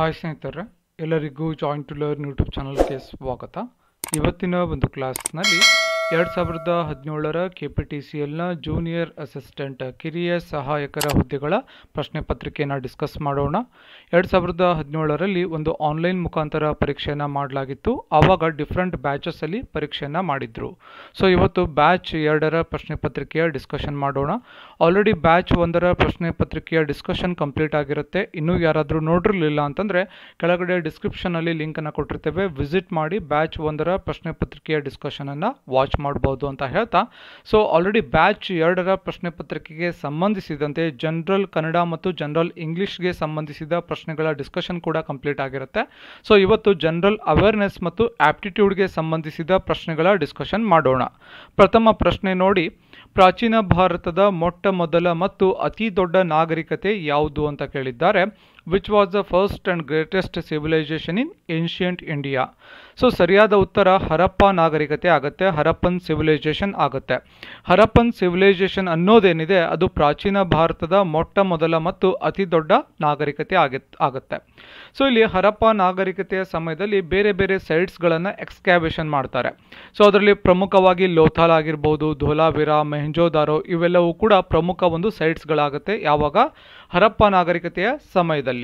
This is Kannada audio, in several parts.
ಹಾಯ್ ಸ್ನೇಹಿತರೆ ಎಲ್ಲರಿಗೂ ಜಾಯಿಂಟ್ ಟು ಲರ್ನ್ ಯೂಟ್ಯೂಬ್ ಚಾನಲ್ಗೆ ಸ್ವಾಗತ ಇವತ್ತಿನ ಒಂದು ಕ್ಲಾಸ್ನಲ್ಲಿ ಎರಡು ಸಾವಿರದ ಹದಿನೇಳರ ಕೆ ಪಿ ಟಿ ಸಿ ಎಲ್ನ ಜೂನಿಯರ್ ಅಸಿಸ್ಟೆಂಟ್ ಕಿರಿಯ ಸಹಾಯಕರ ಹುದ್ದೆಗಳ ಪ್ರಶ್ನೆ ಪತ್ರಿಕೆಯನ್ನು ಡಿಸ್ಕಸ್ ಮಾಡೋಣ ಎರಡು ಸಾವಿರದ ಹದಿನೇಳರಲ್ಲಿ ಒಂದು ಆನ್ಲೈನ್ ಮುಖಾಂತರ ಪರೀಕ್ಷೆಯನ್ನು ಮಾಡಲಾಗಿತ್ತು ಆವಾಗ ಡಿಫ್ರೆಂಟ್ ಬ್ಯಾಚಸ್ಸಲ್ಲಿ ಪರೀಕ್ಷೆಯನ್ನು ಮಾಡಿದ್ರು ಸೊ ಇವತ್ತು ಬ್ಯಾಚ್ ಎರಡರ ಪ್ರಶ್ನೆ ಪತ್ರಿಕೆಯ ಡಿಸ್ಕಷನ್ ಮಾಡೋಣ ಆಲ್ರೆಡಿ ಬ್ಯಾಚ್ ಒಂದರ ಪ್ರಶ್ನೆ ಪತ್ರಿಕೆಯ ಡಿಸ್ಕಷನ್ ಕಂಪ್ಲೀಟ್ ಆಗಿರುತ್ತೆ ಇನ್ನೂ ಯಾರಾದರೂ ನೋಡಿರಲಿಲ್ಲ ಅಂತಂದರೆ ಕೆಳಗಡೆ ಡಿಸ್ಕ್ರಿಪ್ಷನಲ್ಲಿ ಲಿಂಕನ್ನು ಕೊಟ್ಟಿರ್ತೇವೆ ವಿಸಿಟ್ ಮಾಡಿ ಬ್ಯಾಚ್ ಒಂದರ ಪ್ರಶ್ನೆ ಪತ್ರಿಕೆಯ ಡಿಸ್ಕಷನನ್ನು ವಾಚ್ ಮಾಡ್ಬೋದು ಅಂತ ಹೇಳ್ತಾ ಸೊ ಆಲ್ರೆಡಿ ಬ್ಯಾಚ್ ಎರಡರ ಪ್ರಶ್ನೆ ಪತ್ರಿಕೆಗೆ ಸಂಬಂಧಿಸಿದಂತೆ ಜನರಲ್ ಕನ್ನಡ ಮತ್ತು ಜನರಲ್ ಇಂಗ್ಲೀಷ್ಗೆ ಸಂಬಂಧಿಸಿದ ಪ್ರಶ್ನೆಗಳ ಡಿಸ್ಕಷನ್ ಕೂಡ ಕಂಪ್ಲೀಟ್ ಆಗಿರುತ್ತೆ ಸೊ ಇವತ್ತು ಜನರಲ್ ಅವೇರ್ನೆಸ್ ಮತ್ತು ಆಪ್ಟಿಟ್ಯೂಡ್ಗೆ ಸಂಬಂಧಿಸಿದ ಪ್ರಶ್ನೆಗಳ ಡಿಸ್ಕಷನ್ ಮಾಡೋಣ ಪ್ರಥಮ ಪ್ರಶ್ನೆ ನೋಡಿ ಪ್ರಾಚೀನ ಭಾರತದ ಮೊಟ್ಟ ಮೊದಲ ಮತ್ತು ಅತಿ ದೊಡ್ಡ ನಾಗರಿಕತೆ ಯಾವುದು ಅಂತ ಕೇಳಿದ್ದಾರೆ which was the first and greatest civilisation in ancient India so ಸರಿಯಾದ ಉತ್ತರ ಹರಪ್ಪ ನಾಗರಿಕತೆ ಆಗುತ್ತೆ ಹರಪ್ಪನ್ ಸಿವಿಲೈಸೇಷನ್ ಆಗುತ್ತೆ ಹರಪ್ಪನ್ ಸಿವಿಲೈಸೇಷನ್ ಅನ್ನೋದೇನಿದೆ ಅದು ಪ್ರಾಚೀನ ಭಾರತದ ಮೊಟ್ಟ ಮೊದಲ ಮತ್ತು ಅತಿ ದೊಡ್ಡ ನಾಗರಿಕತೆ ಆಗಿತ್ ಆಗುತ್ತೆ ಸೊ ಇಲ್ಲಿ ಹರಪ್ಪ ನಾಗರಿಕತೆಯ ಸಮಯದಲ್ಲಿ ಬೇರೆ ಬೇರೆ ಸೈಟ್ಸ್ಗಳನ್ನು ಎಕ್ಸ್ಕ್ಯಾವೇಷನ್ ಮಾಡ್ತಾರೆ ಸೊ ಅದರಲ್ಲಿ ಪ್ರಮುಖವಾಗಿ ಲೋಥಾಲ್ ಆಗಿರ್ಬೋದು ಧೋಲಾವಿರಾ ಮೆಹಂಜೋದಾರೋ ಇವೆಲ್ಲವೂ ಕೂಡ ಪ್ರಮುಖ ಒಂದು ಸೈಟ್ಸ್ಗಳಾಗುತ್ತೆ ಯಾವಾಗ ಹರಪ್ಪ ನಾಗರಿಕತೆಯ ಸಮಯದಲ್ಲಿ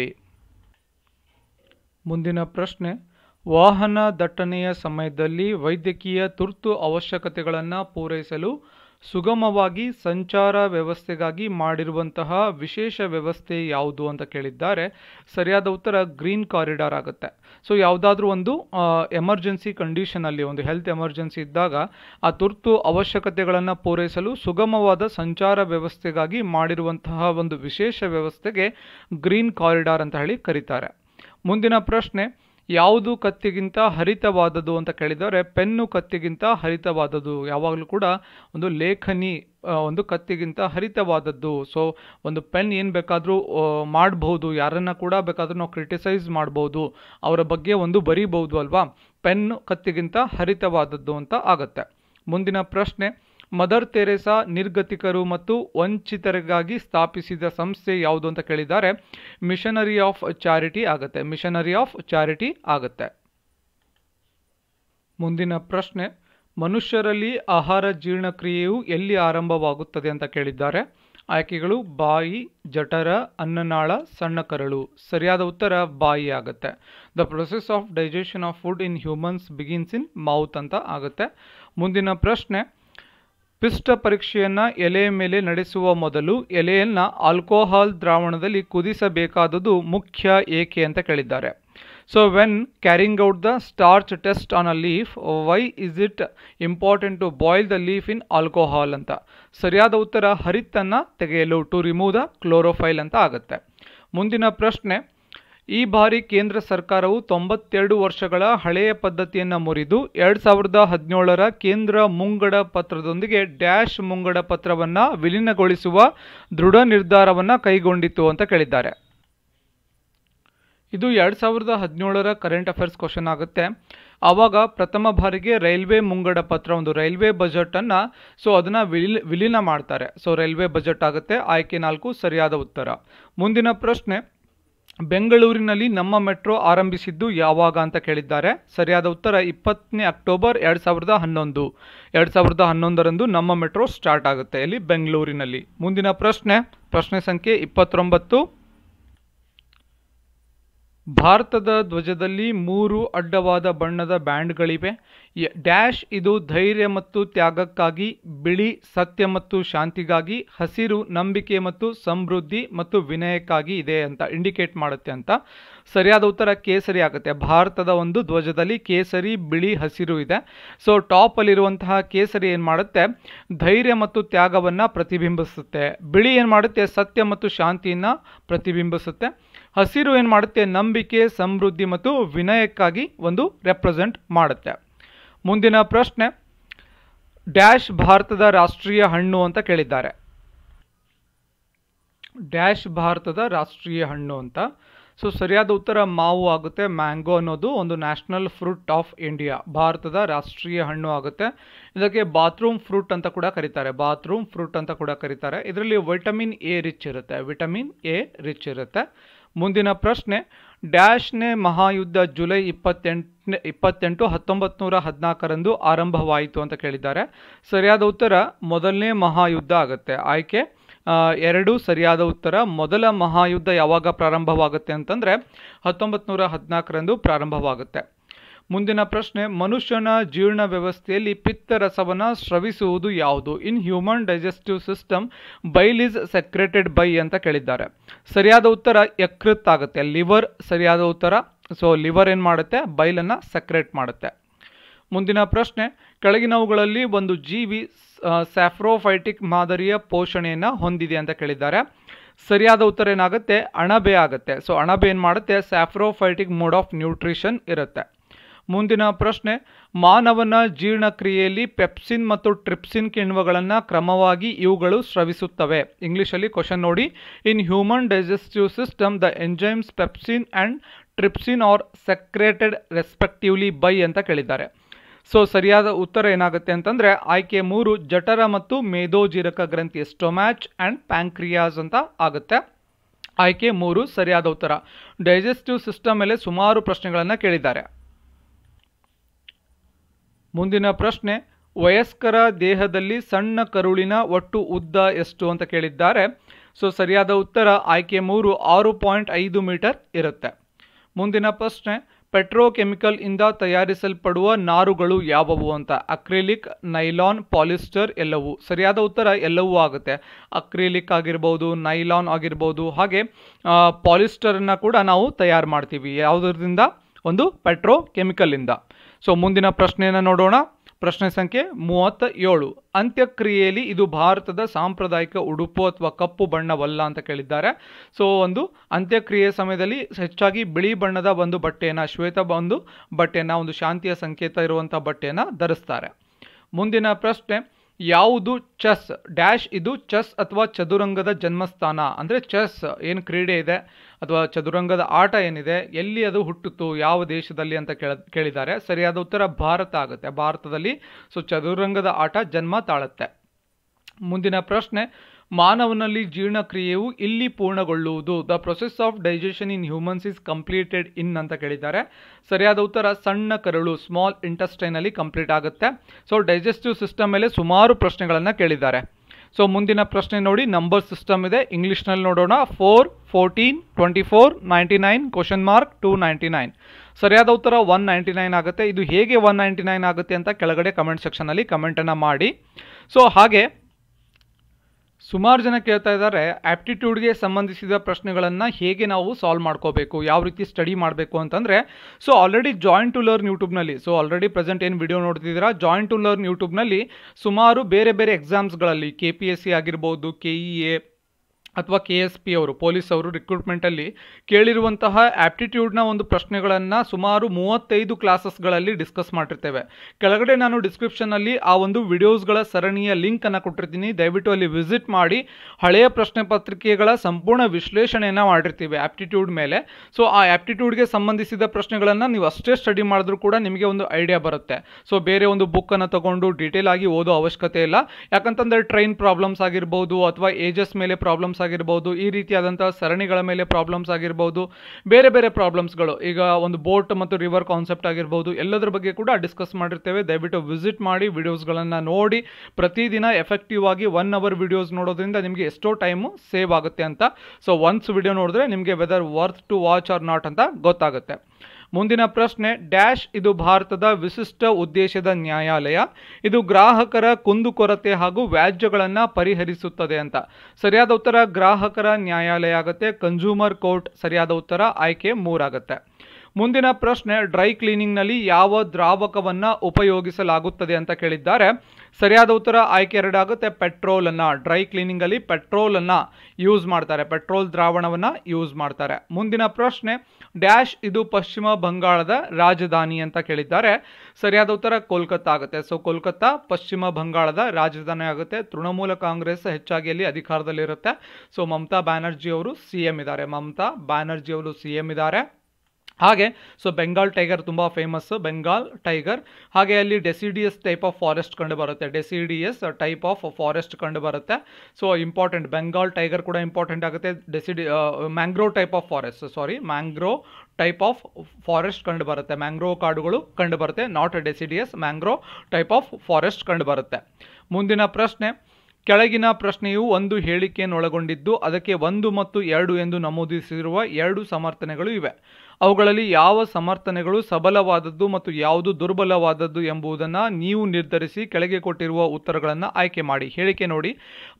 ಮುಂದಿನ ಪ್ರಶ್ನೆ ವಾಹನ ದಟ್ಟಣೆಯ ಸಮಯದಲ್ಲಿ ವೈದ್ಯಕೀಯ ತುರ್ತು ಅವಶ್ಯಕತೆಗಳನ್ನು ಪೂರೈಸಲು ಸುಗಮವಾಗಿ ಸಂಚಾರ ವ್ಯವಸ್ಥೆಗಾಗಿ ಮಾಡಿರುವಂತಹ ವಿಶೇಷ ವ್ಯವಸ್ಥೆ ಯಾವುದು ಅಂತ ಕೇಳಿದ್ದಾರೆ ಸರಿಯಾದ ಉತ್ತರ ಗ್ರೀನ್ ಕಾರಿಡಾರ್ ಆಗುತ್ತೆ ಸೊ ಯಾವುದಾದ್ರೂ ಒಂದು ಎಮರ್ಜೆನ್ಸಿ ಕಂಡೀಷನಲ್ಲಿ ಒಂದು ಹೆಲ್ತ್ ಎಮರ್ಜೆನ್ಸಿ ಇದ್ದಾಗ ಆ ತುರ್ತು ಅವಶ್ಯಕತೆಗಳನ್ನು ಪೂರೈಸಲು ಸುಗಮವಾದ ಸಂಚಾರ ವ್ಯವಸ್ಥೆಗಾಗಿ ಮಾಡಿರುವಂತಹ ಒಂದು ವಿಶೇಷ ವ್ಯವಸ್ಥೆಗೆ ಗ್ರೀನ್ ಕಾರಿಡಾರ್ ಅಂತ ಹೇಳಿ ಕರೀತಾರೆ ಮುಂದಿನ ಪ್ರಶ್ನೆ ಯಾವುದು ಕತ್ತಿಗಿಂತ ಹರಿತವಾದದ್ದು ಅಂತ ಕೇಳಿದರೆ ಪೆನ್ನು ಕತ್ತಿಗಿಂತ ಹರಿತವಾದದ್ದು ಯಾವಾಗಲೂ ಕೂಡ ಒಂದು ಲೇಖನಿ ಒಂದು ಕತ್ತಿಗಿಂತ ಹರಿತವಾದದ್ದು ಸೊ ಒಂದು ಪೆನ್ ಏನು ಬೇಕಾದರೂ ಮಾಡ್ಬೋದು ಯಾರನ್ನು ಕೂಡ ಬೇಕಾದರೂ ನಾವು ಕ್ರಿಟಿಸೈಸ್ ಮಾಡ್ಬೋದು ಅವರ ಬಗ್ಗೆ ಒಂದು ಬರೀಬಹುದು ಅಲ್ವಾ ಪೆನ್ನು ಕತ್ತಿಗಿಂತ ಹರಿತವಾದದ್ದು ಅಂತ ಆಗುತ್ತೆ ಮುಂದಿನ ಪ್ರಶ್ನೆ ಮದರ್ ತೆರೇಸಾ ನಿರ್ಗತಿಕರು ಮತ್ತು ವಂಚಿತರಿಗಾಗಿ ಸ್ಥಾಪಿಸಿದ ಸಂಸ್ಥೆ ಯಾವುದು ಅಂತ ಕೇಳಿದ್ದಾರೆ ಮಿಷನರಿ ಆಫ್ ಚಾರಿಟಿ ಆಗುತ್ತೆ ಮಿಷನರಿ ಆಫ್ ಚಾರಿಟಿ ಆಗುತ್ತೆ ಮುಂದಿನ ಪ್ರಶ್ನೆ ಮನುಷ್ಯರಲ್ಲಿ ಆಹಾರ ಜೀರ್ಣಕ್ರಿಯೆಯು ಎಲ್ಲಿ ಆರಂಭವಾಗುತ್ತದೆ ಅಂತ ಕೇಳಿದ್ದಾರೆ ಆಯ್ಕೆಗಳು ಬಾಯಿ ಜಠರ ಅನ್ನನಾಳ ಸಣ್ಣ ಕರಳು ಸರಿಯಾದ ಉತ್ತರ ಬಾಯಿ ಆಗುತ್ತೆ the process of digestion of food in humans begins in mouth ಅಂತ ಆಗುತ್ತೆ ಮುಂದಿನ ಪ್ರಶ್ನೆ ಪಿಷ್ಟ ಪರೀಕ್ಷೆಯನ್ನು ಎಲೆಯ ಮೇಲೆ ನಡೆಸುವ ಮೊದಲು ಎಲೆಯನ್ನು ಆಲ್ಕೋಹಾಲ್ ದ್ರಾವಣದಲ್ಲಿ ಕುದಿಸಬೇಕಾದುದು ಮುಖ್ಯ ಏಕೆ ಅಂತ ಕೇಳಿದ್ದಾರೆ so when carrying out the starch test on a leaf why is it important to boil the leaf in alcohol ಅಂತ ಸರಿಯಾದ ಉತ್ತರ ಹರಿತನ್ನು ತೆಗೆಯಲು ಟು ರಿಮೂವ್ ದ ಕ್ಲೋರೋಫೈಲ್ ಅಂತ ಆಗುತ್ತೆ ಮುಂದಿನ ಪ್ರಶ್ನೆ ಈ ಬಾರಿ ಕೇಂದ್ರ ಸರ್ಕಾರವು ತೊಂಬತ್ತೆರಡು ವರ್ಷಗಳ ಹಳೆಯ ಪದ್ಧತಿಯನ್ನು ಮುರಿದು ಎರಡ್ ಸಾವಿರದ ಹದಿನೇಳರ ಕೇಂದ್ರ ಮುಂಗಡ ಪತ್ರದೊಂದಿಗೆ ಡ್ಯಾಶ್ ಮುಂಗಡ ಪತ್ರವನ್ನು ವಿಲೀನಗೊಳಿಸುವ ದೃಢ ನಿರ್ಧಾರವನ್ನು ಕೈಗೊಂಡಿತ್ತು ಅಂತ ಕೇಳಿದ್ದಾರೆ ಇದು ಎರಡ್ ಸಾವಿರದ ಹದಿನೇಳರ ಕರೆಂಟ್ ಅಫೇರ್ಸ್ ಕ್ವಶನ್ ಆಗುತ್ತೆ ಆವಾಗ ಪ್ರಥಮ ಬಾರಿಗೆ ರೈಲ್ವೆ ಮುಂಗಡ ಪತ್ರ ಒಂದು ರೈಲ್ವೆ ಬಜೆಟನ್ನು ಸೊ ಅದನ್ನು ವಿಲಿ ವಿಲೀನ ಮಾಡ್ತಾರೆ ಸೊ ರೈಲ್ವೆ ಬಜೆಟ್ ಆಗುತ್ತೆ ಆಯ್ಕೆ ನಾಲ್ಕು ಸರಿಯಾದ ಉತ್ತರ ಮುಂದಿನ ಪ್ರಶ್ನೆ ಬೆಂಗಳೂರಿನಲ್ಲಿ ನಮ್ಮ ಮೆಟ್ರೋ ಆರಂಭಿಸಿದ್ದು ಯಾವಾಗ ಅಂತ ಕೇಳಿದ್ದಾರೆ ಸರಿಯಾದ ಉತ್ತರ ಇಪ್ಪತ್ತನೇ ಅಕ್ಟೋಬರ್ ಎರಡು ಸಾವಿರದ ಹನ್ನೊಂದು ಎರಡು ಸಾವಿರದ ಹನ್ನೊಂದರಂದು ನಮ್ಮ ಮೆಟ್ರೋ ಸ್ಟಾರ್ಟ್ ಆಗುತ್ತೆ ಇಲ್ಲಿ ಬೆಂಗಳೂರಿನಲ್ಲಿ ಮುಂದಿನ ಪ್ರಶ್ನೆ ಪ್ರಶ್ನೆ ಸಂಖ್ಯೆ ಇಪ್ಪತ್ತೊಂಬತ್ತು ಭಾರತದ ಧ್ವಜದಲ್ಲಿ ಮೂರು ಅಡ್ಡವಾದ ಬಣ್ಣದ ಬ್ಯಾಂಡ್ಗಳಿವೆ ಡ್ಯಾಶ್ ಇದು ಧೈರ್ಯ ಮತ್ತು ತ್ಯಾಗಕ್ಕಾಗಿ ಬಿಳಿ ಸತ್ಯ ಮತ್ತು ಶಾಂತಿಗಾಗಿ ಹಸಿರು ನಂಬಿಕೆ ಮತ್ತು ಸಮೃದ್ಧಿ ಮತ್ತು ವಿನಯಕ್ಕಾಗಿ ಇದೆ ಅಂತ ಇಂಡಿಕೇಟ್ ಮಾಡುತ್ತೆ ಅಂತ ಸರಿಯಾದ ಉತ್ತರ ಕೇಸರಿ ಆಗುತ್ತೆ ಭಾರತದ ಒಂದು ಧ್ವಜದಲ್ಲಿ ಕೇಸರಿ ಬಿಳಿ ಹಸಿರು ಇದೆ ಸೊ ಟಾಪಲ್ಲಿರುವಂತಹ ಕೇಸರಿ ಏನು ಮಾಡುತ್ತೆ ಧೈರ್ಯ ಮತ್ತು ತ್ಯಾಗವನ್ನು ಪ್ರತಿಬಿಂಬಿಸುತ್ತೆ ಬಿಳಿ ಏನು ಮಾಡುತ್ತೆ ಸತ್ಯ ಮತ್ತು ಶಾಂತಿಯನ್ನು ಪ್ರತಿಬಿಂಬಿಸುತ್ತೆ ಹಸಿರು ಏನು ಮಾಡುತ್ತೆ ನಂಬಿಕೆ ಸಮೃದ್ಧಿ ಮತ್ತು ವಿನಯಕ್ಕಾಗಿ ಒಂದು ರೆಪ್ರೆಸೆಂಟ್ ಮಾಡುತ್ತೆ ಮುಂದಿನ ಪ್ರಶ್ನೆ ಡ್ಯಾಶ್ ಭಾರತದ ರಾಷ್ಟ್ರೀಯ ಹಣ್ಣು ಅಂತ ಕೇಳಿದ್ದಾರೆ ಡ್ಯಾಶ್ ಭಾರತದ ರಾಷ್ಟ್ರೀಯ ಹಣ್ಣು ಅಂತ ಸೊ ಸರಿಯಾದ ಉತ್ತರ ಮಾವು ಆಗುತ್ತೆ ಮ್ಯಾಂಗೋ ಅನ್ನೋದು ಒಂದು ನ್ಯಾಷನಲ್ ಫ್ರೂಟ್ ಆಫ್ ಇಂಡಿಯಾ ಭಾರತದ ರಾಷ್ಟ್ರೀಯ ಹಣ್ಣು ಆಗುತ್ತೆ ಇದಕ್ಕೆ ಬಾತ್ರೂಮ್ ಫ್ರೂಟ್ ಅಂತ ಕೂಡ ಕರೀತಾರೆ ಬಾತ್ರೂಮ್ ಫ್ರೂಟ್ ಅಂತ ಕೂಡ ಕರೀತಾರೆ ಇದರಲ್ಲಿ ವಿಟಮಿನ್ ಎ ರಿಚ್ ಇರುತ್ತೆ ವಿಟಮಿನ್ ಎ ರಿಚ್ ಇರುತ್ತೆ ಮುಂದಿನ ಪ್ರಶ್ನೆ ಡ್ಯಾಶ್ನೆ ಮಹಾಯುದ್ಧ ಜುಲೈ ಇಪ್ಪತ್ತೆಂಟನೇ ಇಪ್ಪತ್ತೆಂಟು ಹತ್ತೊಂಬತ್ತು ನೂರ ಹದಿನಾಲ್ಕರಂದು ಆರಂಭವಾಯಿತು ಅಂತ ಕೇಳಿದ್ದಾರೆ ಸರಿಯಾದ ಉತ್ತರ ಮೊದಲನೇ ಮಹಾಯುದ್ಧ ಆಗುತ್ತೆ ಆಯ್ಕೆ ಎರಡು ಸರಿಯಾದ ಉತ್ತರ ಮೊದಲ ಮಹಾಯುದ್ಧ ಯಾವಾಗ ಪ್ರಾರಂಭವಾಗುತ್ತೆ ಅಂತಂದರೆ ಹತ್ತೊಂಬತ್ತು ನೂರ ಹದಿನಾಲ್ಕರಂದು ಪ್ರಾರಂಭವಾಗುತ್ತೆ ಮುಂದಿನ ಪ್ರಶ್ನೆ ಮನುಷ್ಯನ ಜೀರ್ಣ ವ್ಯವಸ್ಥೆಯಲ್ಲಿ ಪಿತ್ತರಸವನ್ನು ಸ್ರವಿಸುವುದು ಯಾವುದು in human digestive system bile is secreted by ಅಂತ ಕೇಳಿದ್ದಾರೆ ಸರಿಯಾದ ಉತ್ತರ ಯಕೃತ್ ಆಗುತ್ತೆ ಲಿವರ್ ಸರಿಯಾದ ಉತ್ತರ ಸೊ ಲಿವರ್ ಏನು ಮಾಡುತ್ತೆ ಬೈಲನ್ನು ಸೆಕ್ರೆಟ್ ಮಾಡುತ್ತೆ ಮುಂದಿನ ಪ್ರಶ್ನೆ ಕೆಳಗಿನವುಗಳಲ್ಲಿ ಒಂದು ಜೀವಿ ಸ್ಯಾಫ್ರೋಫೈಟಿಕ್ ಮಾದರಿಯ ಪೋಷಣೆಯನ್ನು ಹೊಂದಿದೆ ಅಂತ ಕೇಳಿದ್ದಾರೆ ಸರಿಯಾದ ಉತ್ತರ ಏನಾಗುತ್ತೆ ಅಣಬೆ ಆಗುತ್ತೆ ಸೊ ಅಣಬೆ ಏನು ಮಾಡುತ್ತೆ ಸ್ಯಾಫ್ರೋಫೈಟಿಕ್ ಮೋಡ್ ಆಫ್ ನ್ಯೂಟ್ರಿಷನ್ ಇರುತ್ತೆ ಮುಂದಿನ ಪ್ರಶ್ನೆ ಮಾನವನ ಜೀರ್ಣಕ್ರಿಯೆಯಲ್ಲಿ ಪೆಪ್ಸಿನ್ ಮತ್ತು ಟ್ರಿಪ್ಸಿನ್ ಕಿಣ್ವಗಳನ್ನು ಕ್ರಮವಾಗಿ ಇವುಗಳು ಸ್ರವಿಸುತ್ತವೆ ಇಂಗ್ಲೀಷಲ್ಲಿ ಕ್ವಶನ್ ನೋಡಿ in human digestive system the enzymes pepsin and trypsin are secreted respectively by ಅಂತ ಕೇಳಿದ್ದಾರೆ ಸೊ ಸರಿಯಾದ ಉತ್ತರ ಏನಾಗುತ್ತೆ ಅಂತಂದರೆ ಆಯ್ಕೆ ಮೂರು ಜಠರ ಮತ್ತು ಮೇಧೋಜೀರಕ ಗ್ರಂಥಿ ಸ್ಟೊಮ್ಯಾಚ್ ಆ್ಯಂಡ್ ಪ್ಯಾಂಕ್ರಿಯಾಸ್ ಅಂತ ಆಗುತ್ತೆ ಆಯ್ಕೆ ಮೂರು ಸರಿಯಾದ ಉತ್ತರ ಡೈಜೆಸ್ಟಿವ್ ಸಿಸ್ಟಮ್ ಮೇಲೆ ಸುಮಾರು ಪ್ರಶ್ನೆಗಳನ್ನು ಕೇಳಿದ್ದಾರೆ ಮುಂದಿನ ಪ್ರಶ್ನೆ ವಯಸ್ಕರ ದೇಹದಲ್ಲಿ ಸಣ್ಣ ಕರುಳಿನ ಒಟ್ಟು ಉದ್ದ ಎಷ್ಟು ಅಂತ ಕೇಳಿದ್ದಾರೆ ಸೊ ಸರಿಯಾದ ಉತ್ತರ ಆಯ್ಕೆ ಮೂರು ಆರು ಪಾಯಿಂಟ್ ಐದು ಮೀಟರ್ ಇರುತ್ತೆ ಮುಂದಿನ ಪ್ರಶ್ನೆ ಪೆಟ್ರೋಕೆಮಿಕಲ್ ಇಂದ ತಯಾರಿಸಲ್ಪಡುವ ನಾರುಗಳು ಯಾವುವು ಅಂತ ಅಕ್ರಿಲಿಕ್ ನೈಲಾನ್ ಪಾಲಿಸ್ಟರ್ ಎಲ್ಲವೂ ಸರಿಯಾದ ಉತ್ತರ ಎಲ್ಲವೂ ಆಗುತ್ತೆ ಅಕ್ರಿಲಿಕ್ ಆಗಿರ್ಬೋದು ನೈಲಾನ್ ಆಗಿರ್ಬೋದು ಹಾಗೆ ಪಾಲಿಸ್ಟರನ್ನು ಕೂಡ ನಾವು ತಯಾರು ಮಾಡ್ತೀವಿ ಯಾವುದರಿಂದ ಒಂದು ಇಂದ ಸೊ ಮುಂದಿನ ಪ್ರಶ್ನೆಯನ್ನು ನೋಡೋಣ ಪ್ರಶ್ನೆ ಸಂಖ್ಯೆ ಮೂವತ್ತ ಏಳು ಅಂತ್ಯಕ್ರಿಯೆಯಲ್ಲಿ ಇದು ಭಾರತದ ಸಾಂಪ್ರದಾಯಿಕ ಉಡುಪು ಅಥವಾ ಕಪ್ಪು ಬಣ್ಣವಲ್ಲ ಅಂತ ಕೇಳಿದ್ದಾರೆ ಸೊ ಒಂದು ಅಂತ್ಯಕ್ರಿಯೆ ಸಮಯದಲ್ಲಿ ಹೆಚ್ಚಾಗಿ ಬಿಳಿ ಬಣ್ಣದ ಒಂದು ಬಟ್ಟೆಯನ್ನು ಶ್ವೇತ ಒಂದು ಬಟ್ಟೆಯನ್ನು ಒಂದು ಶಾಂತಿಯ ಸಂಕೇತ ಇರುವಂಥ ಬಟ್ಟೆಯನ್ನು ಧರಿಸ್ತಾರೆ ಮುಂದಿನ ಪ್ರಶ್ನೆ ಯಾವುದು ಚೆಸ್ ಡ್ಯಾಶ್ ಇದು ಚೆಸ್ ಅಥವಾ ಚದುರಂಗದ ಜನ್ಮಸ್ಥಾನ ಅಂದರೆ ಚೆಸ್ ಏನು ಕ್ರೀಡೆ ಇದೆ ಅಥವಾ ಚದುರಂಗದ ಆಟ ಏನಿದೆ ಎಲ್ಲಿ ಅದು ಹುಟ್ಟಿತು ಯಾವ ದೇಶದಲ್ಲಿ ಅಂತ ಕೇಳ ಕೇಳಿದ್ದಾರೆ ಸರಿಯಾದ ಉತ್ತರ ಭಾರತ ಆಗುತ್ತೆ ಭಾರತದಲ್ಲಿ ಸೊ ಚದುರಂಗದ ಆಟ ಜನ್ಮ ತಾಳುತ್ತೆ ಮುಂದಿನ ಪ್ರಶ್ನೆ ಮಾನವನಲ್ಲಿ ಜೀರ್ಣಕ್ರಿಯೆಯು ಇಲ್ಲಿ ಪೂರ್ಣಗೊಳ್ಳುವುದು the process of digestion in humans is completed in ಅಂತ ಕೇಳಿದ್ದಾರೆ ಸರಿಯಾದ ಉತ್ತರ ಸಣ್ಣ ಕರಳು ಸ್ಮಾಲ್ ಇಂಟಸ್ಟೈನಲ್ಲಿ ಕಂಪ್ಲೀಟ್ ಆಗುತ್ತೆ ಸೊ ಡೈಜೆಸ್ಟಿವ್ ಸಿಸ್ಟಮ್ ಮೇಲೆ ಸುಮಾರು ಪ್ರಶ್ನೆಗಳನ್ನು ಕೇಳಿದ್ದಾರೆ ಸೊ ಮುಂದಿನ ಪ್ರಶ್ನೆ ನೋಡಿ ನಂಬರ್ ಸಿಸ್ಟಮ್ ಇದೆ ಇಂಗ್ಲೀಷ್ನಲ್ಲಿ ನೋಡೋಣ four fourteen twenty four ninety nine question mark to ninety nine ಸರಿಯಾದ ಉತ್ತರ ಒನ್ ನೈಂಟಿ ನೈನ್ ಆಗುತ್ತೆ ಇದು ಹೇಗೆ ಒನ್ ನೈಂಟಿ ನೈನ್ ಆಗುತ್ತೆ ಅಂತ ಕೆಳಗಡೆ ಕಮೆಂಟ್ ಸೆಕ್ಷನಲ್ಲಿ ಕಮೆಂಟನ್ನು ಮಾಡಿ ಸೊ ಹಾಗೆ ಸುಮಾರು ಜನ ಕೇಳ್ತಾ ಇದ್ದಾರೆ ಆ್ಯಪ್ಟಿಟ್ಯೂಡ್ಗೆ ಸಂಬಂಧಿಸಿದ ಪ್ರಶ್ನೆಗಳನ್ನು ಹೇಗೆ ನಾವು ಸಾಲ್ವ್ ಮಾಡ್ಕೋಬೇಕು ಯಾವ ರೀತಿ ಸ್ಟಡಿ ಮಾಡಬೇಕು ಅಂತಂದರೆ so already joint to learn ಯೂಟ್ಯೂಬ್ನಲ್ಲಿ ಸೊ ಆಲ್ರೆಡಿ ಪ್ರೆಸೆಂಟ್ ಏನು ವಿಡಿಯೋ ನೋಡ್ತಿದ್ದೀರಾ ಜಾಯಿಂಟ್ ಟು ಲರ್ನ್ ಯೂಟ್ಯೂಬ್ನಲ್ಲಿ ಸುಮಾರು ಬೇರೆ ಬೇರೆ ಎಕ್ಸಾಮ್ಸ್ಗಳಲ್ಲಿ ಕೆ ಪಿ ಎಸ್ ಸಿ ಆಗಿರ್ಬೋದು ಕೆ ಇ ಎ ಅಥವಾ ಕೆ ಎಸ್ ಪಿ ಅವರು ಪೊಲೀಸ್ ಅವರು ರಿಕ್ರೂಟ್ಮೆಂಟಲ್ಲಿ ಕೇಳಿರುವಂತಹ ಆ್ಯಪ್ಟಿಟ್ಯೂಡ್ನ ಒಂದು ಪ್ರಶ್ನೆಗಳನ್ನು ಸುಮಾರು ಮೂವತ್ತೈದು ಕ್ಲಾಸಸ್ಗಳಲ್ಲಿ ಡಿಸ್ಕಸ್ ಮಾಡಿರ್ತೇವೆ ಕೆಳಗಡೆ ನಾನು ಡಿಸ್ಕ್ರಿಪ್ಷನಲ್ಲಿ ಆ ಒಂದು ವಿಡಿಯೋಸ್ಗಳ ಸರಣಿಯ ಲಿಂಕನ್ನು ಕೊಟ್ಟಿರ್ತೀನಿ ದಯವಿಟ್ಟು ಅಲ್ಲಿ ವಿಸಿಟ್ ಮಾಡಿ ಹಳೆಯ ಪ್ರಶ್ನೆ ಪತ್ರಿಕೆಗಳ ಸಂಪೂರ್ಣ ವಿಶ್ಲೇಷಣೆಯನ್ನು ಮಾಡಿರ್ತೀವಿ ಆ್ಯಪ್ಟಿಟ್ಯೂಡ್ ಮೇಲೆ ಸೊ ಆ ಆ್ಯಪ್ಟಿಟ್ಯೂಡ್ಗೆ ಸಂಬಂಧಿಸಿದ ಪ್ರಶ್ನೆಗಳನ್ನು ನೀವು ಅಷ್ಟೇ ಸ್ಟಡಿ ಮಾಡಿದ್ರೂ ಕೂಡ ನಿಮಗೆ ಒಂದು ಐಡಿಯಾ ಬರುತ್ತೆ ಸೊ ಬೇರೆ ಒಂದು ಬುಕ್ಕನ್ನು ತಗೊಂಡು ಡೀಟೇಲ್ ಆಗಿ ಓದೋ ಅವಶ್ಯಕತೆ ಇಲ್ಲ ಯಾಕಂತಂದರೆ ಟ್ರೈನ್ ಪ್ರಾಬ್ಲಮ್ಸ್ ಆಗಿರ್ಬೋದು ಅಥವಾ ಏಜಸ್ ಮೇಲೆ ಪ್ರಾಬ್ಲಮ್ಸ್ ಆಗಿರ್ಬೋದು ಈ ರೀತಿಯಾದಂಥ ಸರಣಿಗಳ ಮೇಲೆ ಪ್ರಾಬ್ಲಮ್ಸ್ ಆಗಿರ್ಬೋದು ಬೇರೆ ಬೇರೆ ಪ್ರಾಬ್ಲಮ್ಸ್ಗಳು ಈಗ ಒಂದು ಬೋಟ್ ಮತ್ತು ರಿವರ್ ಕಾನ್ಸೆಪ್ಟ್ ಆಗಿರ್ಬೋದು ಎಲ್ಲದರ ಬಗ್ಗೆ ಕೂಡ ಡಿಸ್ಕಸ್ ಮಾಡಿರ್ತೇವೆ ದಯವಿಟ್ಟು ವಿಸಿಟ್ ಮಾಡಿ ವಿಡಿಯೋಸ್ಗಳನ್ನು ನೋಡಿ ಪ್ರತಿದಿನ ಎಫೆಕ್ಟಿವ್ ಆಗಿ ಒನ್ ಅವರ್ ವಿಡಿಯೋಸ್ ನೋಡೋದ್ರಿಂದ ನಿಮಗೆ ಎಷ್ಟೋ ಟೈಮು ಸೇವ್ ಆಗುತ್ತೆ ಅಂತ ಸೊ ಒನ್ಸ್ ವಿಡಿಯೋ ನೋಡಿದ್ರೆ ನಿಮಗೆ whether worth to watch or not ಅಂತ ಗೊತ್ತಾಗುತ್ತೆ ಮುಂದಿನ ಪ್ರಶ್ನೆ ಡ್ಯಾಶ್ ಇದು ಭಾರತದ ವಿಶಿಷ್ಟ ಉದ್ದೇಶದ ನ್ಯಾಯಾಲಯ ಇದು ಗ್ರಾಹಕರ ಕುಂದುಕೊರತೆ ಹಾಗೂ ವ್ಯಾಜ್ಯಗಳನ್ನು ಪರಿಹರಿಸುತ್ತದೆ ಅಂತ ಸರಿಯಾದ ಉತ್ತರ ಗ್ರಾಹಕರ ನ್ಯಾಯಾಲಯ ಆಗುತ್ತೆ ಕನ್ಸೂಮರ್ ಕೋರ್ಟ್ ಸರಿಯಾದ ಉತ್ತರ ಆಯ್ಕೆ ಮೂರಾಗುತ್ತೆ ಮುಂದಿನ ಪ್ರಶ್ನೆ ಡ್ರೈ ಕ್ಲೀನಿಂಗ್ನಲ್ಲಿ ಯಾವ ದ್ರಾವಕವನ್ನು ಉಪಯೋಗಿಸಲಾಗುತ್ತದೆ ಅಂತ ಕೇಳಿದ್ದಾರೆ ಸರಿಯಾದ ಉತ್ತರ ಆಯ್ಕೆ ಎರಡಾಗುತ್ತೆ ಪೆಟ್ರೋಲನ್ನು ಡ್ರೈ ಕ್ಲೀನಿಂಗಲ್ಲಿ ಪೆಟ್ರೋಲನ್ನು ಯೂಸ್ ಮಾಡ್ತಾರೆ ಪೆಟ್ರೋಲ್ ದ್ರಾವಣವನ್ನು ಯೂಸ್ ಮಾಡ್ತಾರೆ ಮುಂದಿನ ಪ್ರಶ್ನೆ ಡ್ಯಾಶ್ ಇದು ಪಶ್ಚಿಮ ಬಂಗಾಳದ ರಾಜಧಾನಿ ಅಂತ ಕೇಳಿದ್ದಾರೆ ಸರಿಯಾದ ಉತ್ತರ ಕೋಲ್ಕತ್ತಾ ಆಗುತ್ತೆ ಸೊ ಕೋಲ್ಕತ್ತಾ ಪಶ್ಚಿಮ ಬಂಗಾಳದ ರಾಜಧಾನಿ ಆಗುತ್ತೆ ತೃಣಮೂಲ ಕಾಂಗ್ರೆಸ್ ಹೆಚ್ಚಾಗಿ ಅಲ್ಲಿ ಅಧಿಕಾರದಲ್ಲಿರುತ್ತೆ ಸೊ ಮಮತಾ ಬ್ಯಾನರ್ಜಿ ಅವರು ಸಿ ಎಂ ಇದ್ದಾರೆ ಮಮತಾ ಬ್ಯಾನರ್ಜಿ ಅವರು ಸಿ ಎಂ ಇದ್ದಾರೆ ಹಾಗೆ ಸೊ ಬೆಂಗಾಲ್ ಟೈಗರ್ ತುಂಬ ಫೇಮಸ್ ಬೆಂಗಾಲ್ ಟೈಗರ್ ಹಾಗೆ ಅಲ್ಲಿ ಡೆಸಿಡಿಯಸ್ ಟೈಪ್ ಆಫ್ ಫಾರೆಸ್ಟ್ ಕಂಡು ಬರುತ್ತೆ ಡೆಸಿಡಿಯಸ್ ಟೈಪ್ ಆಫ್ ಫಾರೆಸ್ಟ್ ಕಂಡು ಬರುತ್ತೆ ಸೊ ಇಂಪಾರ್ಟೆಂಟ್ ಬೆಂಗಾಲ್ ಟೈಗರ್ ಕೂಡ ಇಂಪಾರ್ಟೆಂಟ್ ಆಗುತ್ತೆ ಡೆಸಿಡಿ mangrove type of forest sorry mangrove type of forest ಕಂಡು ಬರುತ್ತೆ ಮ್ಯಾಂಗ್ರೋ ಕಾಡುಗಳು ಕಂಡು ಬರುತ್ತೆ not deciduous mangrove type of forest ಕಂಡು ಬರುತ್ತೆ ಮುಂದಿನ ಪ್ರಶ್ನೆ ಕೆಳಗಿನ ಪ್ರಶ್ನೆಯು ಒಂದು ಹೇಳಿಕೆಯನ್ನು ಒಳಗೊಂಡಿದ್ದು ಅದಕ್ಕೆ ಒಂದು ಮತ್ತು ಎರಡು ಎಂದು ನಮೂದಿಸಿರುವ ಎರಡು ಸಮರ್ಥನೆಗಳು ಇವೆ ಅವುಗಳಲ್ಲಿ ಯಾವ ಸಮರ್ಥನೆಗಳು ಸಬಲವಾದದ್ದು ಮತ್ತು ಯಾವುದು ದುರ್ಬಲವಾದದ್ದು ಎಂಬುದನ್ನು ನೀವು ನಿರ್ಧರಿಸಿ ಕೆಳಗೆ ಕೊಟ್ಟಿರುವ ಉತ್ತರಗಳನ್ನು ಆಯ್ಕೆ ಮಾಡಿ ಹೇಳಿಕೆ ನೋಡಿ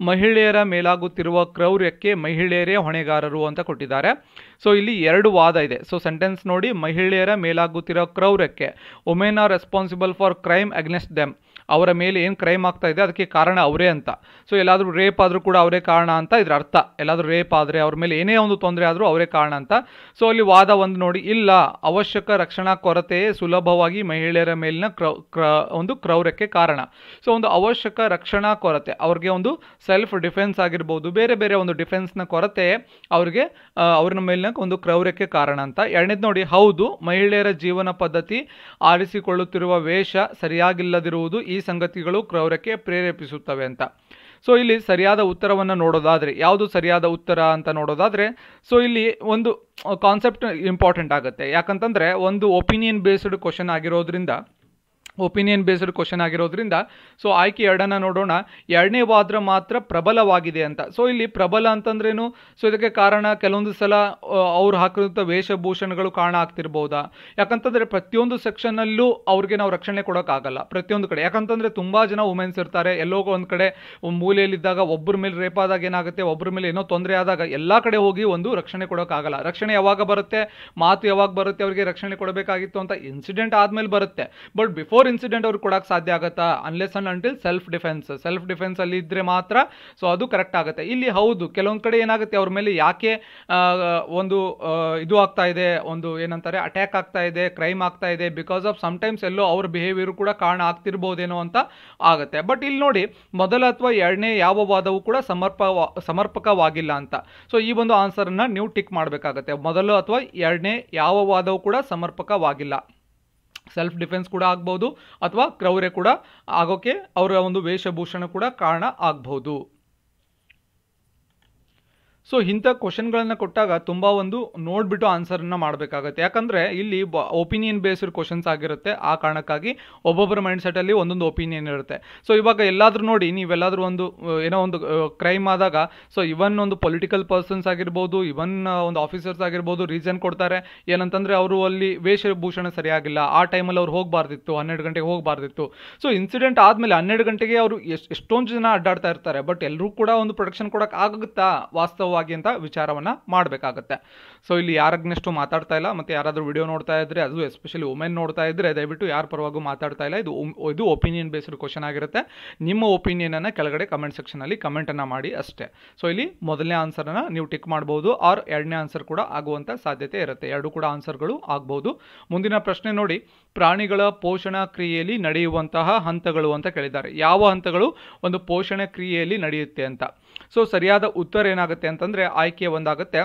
ಮಹಿಳೆಯರ ಮೇಲಾಗುತ್ತಿರುವ ಕ್ರೌರ್ಯಕ್ಕೆ ಮಹಿಳೆಯರೇ ಹೊಣೆಗಾರರು ಅಂತ ಕೊಟ್ಟಿದ್ದಾರೆ ಸೊ ಇಲ್ಲಿ ಎರಡು ವಾದ ಇದೆ ಸೊ ಸೆಂಟೆನ್ಸ್ ನೋಡಿ ಮಹಿಳೆಯರ ಮೇಲಾಗುತ್ತಿರುವ ಕ್ರೌರ್ಯಕ್ಕೆ women are responsible for crime against them ಅವರ ಮೇಲೆ ಏನು ಕ್ರೈಮ್ ಆಗ್ತಾ ಇದೆ ಅದಕ್ಕೆ ಕಾರಣ ಅವರೇ ಅಂತ ಸೊ ಎಲ್ಲಾದರೂ ರೇಪ್ ಆದರೂ ಕೂಡ ಅವರೇ ಕಾರಣ ಅಂತ ಇದರ ಅರ್ಥ ಎಲ್ಲಾದರೂ ರೇಪ್ ಆದರೆ ಅವ್ರ ಮೇಲೆ ಏನೇ ಒಂದು ತೊಂದರೆ ಆದರೂ ಅವರೇ ಕಾರಣ ಅಂತ ಸೊ ಅಲ್ಲಿ ವಾದ ಒಂದು ನೋಡಿ ಇಲ್ಲ ಅವಶ್ಯಕ ರಕ್ಷಣಾ ಕೊರತೆ ಸುಲಭವಾಗಿ ಮಹಿಳೆಯರ ಮೇಲಿನ ಕ್ರ ಕ್ರ ಒಂದು ಕ್ರೌರ್ಯಕ್ಕೆ ಕಾರಣ ಸೊ ಒಂದು ಅವಶ್ಯಕ ರಕ್ಷಣಾ ಕೊರತೆ ಅವ್ರಿಗೆ ಒಂದು ಸೆಲ್ಫ್ ಡಿಫೆನ್ಸ್ ಆಗಿರ್ಬೋದು ಬೇರೆ ಬೇರೆ ಒಂದು ಡಿಫೆನ್ಸ್ನ ಕೊರತೆ ಅವ್ರಿಗೆ ಅವ್ರ ಮೇಲಿನ ಒಂದು ಕ್ರೌರ್ಯಕ್ಕೆ ಕಾರಣ ಅಂತ ಎರಡನೇದು ನೋಡಿ ಹೌದು ಮಹಿಳೆಯರ ಜೀವನ ಪದ್ಧತಿ ಆರಿಸಿಕೊಳ್ಳುತ್ತಿರುವ ವೇಷ ಸರಿಯಾಗಿಲ್ಲದಿರುವುದು ಈ ಈ ಸಂಗತಿಗಳು ಕ್ರೌರಕ್ಕೆ ಪ್ರೇರೇಪಿಸುತ್ತವೆ ಅಂತ ಸೊ ಇಲ್ಲಿ ಸರಿಯಾದ ಉತ್ತರವನ್ನು ನೋಡೋದಾದರೆ ಯಾವುದು ಸರಿಯಾದ ಉತ್ತರ ಅಂತ ನೋಡೋದಾದರೆ ಸೊ ಇಲ್ಲಿ ಒಂದು ಕಾನ್ಸೆಪ್ಟ್ ಇಂಪಾರ್ಟೆಂಟ್ ಆಗುತ್ತೆ ಯಾಕಂತಂದರೆ ಒಂದು ಒಪಿನಿಯನ್ ಬೇಸ್ಡ್ ಕ್ವಶನ್ ಆಗಿರೋದ್ರಿಂದ ಒಪಿನಿಯನ್ ಬೇಸ್ಡ್ ಕ್ವಶನ್ ಆಗಿರೋದ್ರಿಂದ ಸೊ ಆಯ್ಕೆ ಎರಡನ್ನ ನೋಡೋಣ ಎರಡನೇ ವಾದ್ರ ಮಾತ್ರ ಪ್ರಬಲವಾಗಿದೆ ಅಂತ ಸೊ ಇಲ್ಲಿ ಪ್ರಬಲ ಅಂತಂದ್ರೇನು ಸೊ ಇದಕ್ಕೆ ಕಾರಣ ಕೆಲವೊಂದು ಸಲ ಅವ್ರು ಹಾಕಿದಂಥ ವೇಷಭೂಷಣಗಳು ಕಾರಣ ಆಗ್ತಿರ್ಬೋದಾ ಯಾಕಂತಂದರೆ ಪ್ರತಿಯೊಂದು ಸೆಕ್ಷನಲ್ಲೂ ಅವ್ರಿಗೆ ನಾವು ರಕ್ಷಣೆ ಕೊಡೋಕ್ಕಾಗಲ್ಲ ಪ್ರತಿಯೊಂದು ಕಡೆ ಯಾಕಂತಂದರೆ ತುಂಬ ಜನ ವುಮೆನ್ಸ್ ಇರ್ತಾರೆ ಎಲ್ಲೋ ಒಂದು ಕಡೆ ಮೂಲೆಯಲ್ಲಿದ್ದಾಗ ಒಬ್ಬರ ಮೇಲೆ ರೇಪ್ ಆದಾಗ ಏನಾಗುತ್ತೆ ಒಬ್ಬರ ಮೇಲೆ ಏನೋ ತೊಂದರೆ ಆದಾಗ ಎಲ್ಲ ಕಡೆ ಹೋಗಿ ಒಂದು ರಕ್ಷಣೆ ಕೊಡೋಕ್ಕಾಗಲ್ಲ ರಕ್ಷಣೆ ಯಾವಾಗ ಬರುತ್ತೆ ಮಾತು ಯಾವಾಗ ಬರುತ್ತೆ ಅವರಿಗೆ ರಕ್ಷಣೆ ಕೊಡಬೇಕಾಗಿತ್ತು ಅಂತ ಇನ್ಸಿಡೆಂಟ್ ಆದಮೇಲೆ ಬರುತ್ತೆ ಬಟ್ ಬಿಫೋರ್ ಫೋರ್ ಇನ್ಸಿಡೆಂಟ್ ಅವ್ರು ಕೊಡೋಕೆ ಸಾಧ್ಯ ಆಗುತ್ತಾ unless and until self defence self defence ಅಲ್ಲಿ ಇದ್ದರೆ ಮಾತ್ರ ಸೊ ಅದು ಕರೆಕ್ಟ್ ಆಗುತ್ತೆ ಇಲ್ಲಿ ಹೌದು ಕೆಲವೊಂದು ಕಡೆ ಏನಾಗುತ್ತೆ ಅವ್ರ ಮೇಲೆ ಯಾಕೆ ಒಂದು ಇದು ಆಗ್ತಾ ಇದೆ ಒಂದು ಏನಂತಾರೆ ಅಟ್ಯಾಕ್ ಆಗ್ತಾ ಇದೆ ಕ್ರೈಮ್ ಆಗ್ತಾ ಇದೆ ಬಿಕಾಸ್ ಆಫ್ ಸಮ್ಟೈಮ್ಸ್ ಎಲ್ಲೋ ಅವ್ರ ಬಿಹೇವಿಯರ್ ಕೂಡ ಕಾರಣ ಆಗ್ತಿರ್ಬೋದೇನೋ ಅಂತ ಆಗುತ್ತೆ ಬಟ್ ಇಲ್ಲಿ ನೋಡಿ ಮೊದಲ ಅಥವಾ ಎರಡನೇ ಯಾವ ವಾದವೂ ಕೂಡ ಸಮರ್ಪ ಸಮರ್ಪಕವಾಗಿಲ್ಲ ಅಂತ ಸೊ ಈ ಒಂದು ಆನ್ಸರ್ನ ನೀವು ಟಿಕ್ ಮಾಡಬೇಕಾಗತ್ತೆ ಮೊದಲು ಅಥವಾ ಎರಡನೇ ಯಾವ ವಾದವೂ ಕೂಡ ಸಮರ್ಪಕವಾಗಿಲ್ಲ ಸೆಲ್ಫ್ ಡಿಫೆನ್ಸ್ ಕೂಡ ಆಗ್ಬೋದು ಅಥವಾ ಕ್ರೌರ್ಯ ಕೂಡ ಆಗೋಕೆ ಅವರ ಒಂದು ವೇಷಭೂಷಣ ಕೂಡ ಕಾರಣ ಆಗ್ಬೋದು ಸೊ ಇಂಥ ಕ್ವಶನ್ಗಳನ್ನು ಕೊಟ್ಟಾಗ ತುಂಬ ಒಂದು ನೋಡಿಬಿಟ್ಟು ಆನ್ಸರನ್ನು ಮಾಡಬೇಕಾಗತ್ತೆ ಯಾಕಂದರೆ ಇಲ್ಲಿ ಬ ಒಪಿನಿಯನ್ ಬೇಸ್ಡ್ ಕ್ವಶನ್ಸ್ ಆಗಿರುತ್ತೆ ಆ ಕಾರಣಕ್ಕಾಗಿ ಒಬ್ಬೊಬ್ಬರ ಮೈಂಡ್ಸೆಟ್ಟಲ್ಲಿ ಒಂದೊಂದು ಒಪಿನಿಯನ್ ಇರುತ್ತೆ ಸೊ ಇವಾಗ ಎಲ್ಲಾದರೂ ನೋಡಿ ನೀವೆಲ್ಲಾದರೂ ಒಂದು ಏನೋ ಒಂದು ಕ್ರೈಮ್ ಆದಾಗ ಸೊ ಇವನ್ ಒಂದು ಪೊಲಿಟಿಕಲ್ ಪರ್ಸನ್ಸ್ ಆಗಿರ್ಬೋದು ಇವನ್ ಒಂದು ಆಫೀಸರ್ಸ್ ಆಗಿರ್ಬೋದು ರೀಸನ್ ಕೊಡ್ತಾರೆ ಏನಂತಂದರೆ ಅವರು ಅಲ್ಲಿ ವೇಷಭೂಷಣ ಸರಿಯಾಗಿಲ್ಲ ಆ ಟೈಮಲ್ಲಿ ಅವ್ರು ಹೋಗಬಾರ್ದಿತ್ತು ಹನ್ನೆರಡು ಗಂಟೆಗೆ ಹೋಗಬಾರ್ದಿತ್ತು ಸೊ ಇನ್ಸಿಡೆಂಟ್ ಆದಮೇಲೆ ಹನ್ನೆರಡು ಗಂಟೆಗೆ ಅವರು ಎಷ್ಟು ಎಷ್ಟೊಂದು ಜನ ಅಡ್ಡಾಡ್ತಾ ಇರ್ತಾರೆ ಬಟ್ ಎಲ್ಲರೂ ಕೂಡ ಒಂದು ಪ್ರೊಡಕ್ಷನ್ ಕೊಡೋಕ್ಕಾಗುತ್ತಾ ಆಗುತ್ತಾ ವಾಸ್ತವ ವಾಸ್ತವವಾಗಿ ಅಂತ ವಿಚಾರವನ್ನು ಮಾಡಬೇಕಾಗತ್ತೆ ಸೊ ಇಲ್ಲಿ ಯಾರಾಗ್ನಷ್ಟು ಮಾತಾಡ್ತಾ ಇಲ್ಲ ಮತ್ತೆ ಯಾರಾದರೂ ವಿಡಿಯೋ ನೋಡ್ತಾ ಇದ್ರೆ ಅದು ಎಸ್ಪೆಷಲಿ ವುಮೆನ್ ನೋಡ್ತಾ ಇದ್ರೆ ದಯವಿಟ್ಟು ಯಾರ ಪರವಾಗೂ ಮಾತಾಡ್ತಾ ಇಲ್ಲ ಇದು ಇದು ಒಪಿನಿಯನ್ ಬೇಸ್ಡ್ ಕ್ವಶನ್ ಆಗಿರುತ್ತೆ ನಿಮ್ಮ ಒಪಿನಿಯನನ್ನು ಕೆಳಗಡೆ ಕಮೆಂಟ್ ಸೆಕ್ಷನಲ್ಲಿ ಕಮೆಂಟನ್ನು ಮಾಡಿ ಅಷ್ಟೇ ಸೊ ಇಲ್ಲಿ ಮೊದಲನೇ ಆನ್ಸರ್ ಆನ್ಸರನ್ನು ನೀವು ಟಿಕ್ ಮಾಡಬಹುದು ಆರ್ ಎರಡನೇ ಆನ್ಸರ್ ಕೂಡ ಆಗುವಂಥ ಸಾಧ್ಯತೆ ಇರುತ್ತೆ ಎರಡು ಕೂಡ ಆನ್ಸರ್ ಗಳು ಆಗಬಹುದು ಮುಂದಿನ ಪ್ರಶ್ನೆ ನೋಡಿ ಪ್ರಾಣಿಗಳ ಪೋಷಣಾ ಕ್ರಿಯೆಯಲ್ಲಿ ನಡೆಯುವಂತಹ ಹಂತಗಳು ಅಂತ ಕೇಳಿದ್ದಾರೆ ಯಾವ ಹಂತಗಳು ಒಂದು ಪೋಷಣ ಕ್ರಿಯೆಯಲ್ಲಿ ನಡೆಯುತ್ತೆ ಅಂತ ಸೊ ಸರಿಯಾದ ಉತ್ತರ ಏನಾಗುತ್ತೆ ಅಂತ ಅಂತಂದರೆ ಆಯ್ಕೆ ಒಂದಾಗುತ್ತೆ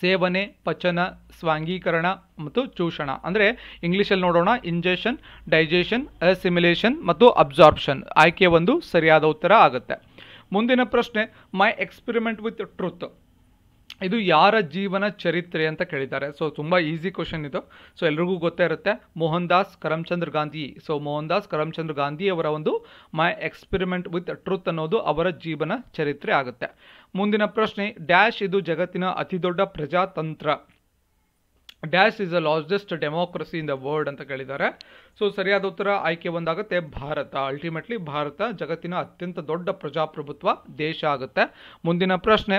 ಸೇವನೆ ಪಚನ ಸ್ವಾಂಗೀಕರಣ ಮತ್ತು ಚೂಷಣ ಅಂದರೆ ಇಂಗ್ಲೀಷಲ್ಲಿ ನೋಡೋಣ ಇಂಜೆಷನ್ ಡೈಜೆಷನ್ ಅಸಿಮಿಲೇಷನ್ ಮತ್ತು ಅಬ್ಸಾರ್ಪ್ಷನ್ ಆಯ್ಕೆ ಒಂದು ಸರಿಯಾದ ಉತ್ತರ ಆಗುತ್ತೆ ಮುಂದಿನ ಪ್ರಶ್ನೆ ಮೈ ಎಕ್ಸ್ಪಿರಿಮೆಂಟ್ ವಿತ್ ಟ್ರೂತ್ ಇದು ಯಾರ ಜೀವನ ಚರಿತ್ರೆ ಅಂತ ಕೇಳಿದ್ದಾರೆ ಸೊ ತುಂಬ ಈಸಿ ಕ್ವಶನ್ ಇದು ಸೊ ಎಲ್ರಿಗೂ ಗೊತ್ತೇ ಇರುತ್ತೆ Mohandas Karamchandra Gandhi so Mohandas Karamchandra Gandhi ಅವರ ಒಂದು ಮೈ ಎಕ್ಸ್ಪೆರಿಮೆಂಟ್ ವಿತ್ ಟ್ರೂತ್ ಅನ್ನೋದು ಅವರ ಜೀವನ ಚರಿತ್ರೆ ಆಗುತ್ತೆ ಮುಂದಿನ ಪ್ರಶ್ನೆ ಡ್ಯಾಶ್ ಇದು ಜಗತ್ತಿನ ದೊಡ್ಡ ಪ್ರಜಾತಂತ್ರ dash is the largest democracy in the world ಅಂತ ಕೇಳಿದ್ದಾರೆ ಸೊ ಸರಿಯಾದ ಉತ್ತರ ಆಯ್ಕೆ ಒಂದಾಗುತ್ತೆ ಭಾರತ ಅಲ್ಟಿಮೇಟ್ಲಿ ಭಾರತ ಜಗತ್ತಿನ ಅತ್ಯಂತ ದೊಡ್ಡ ಪ್ರಜಾಪ್ರಭುತ್ವ ದೇಶ ಆಗುತ್ತೆ ಮುಂದಿನ ಪ್ರಶ್ನೆ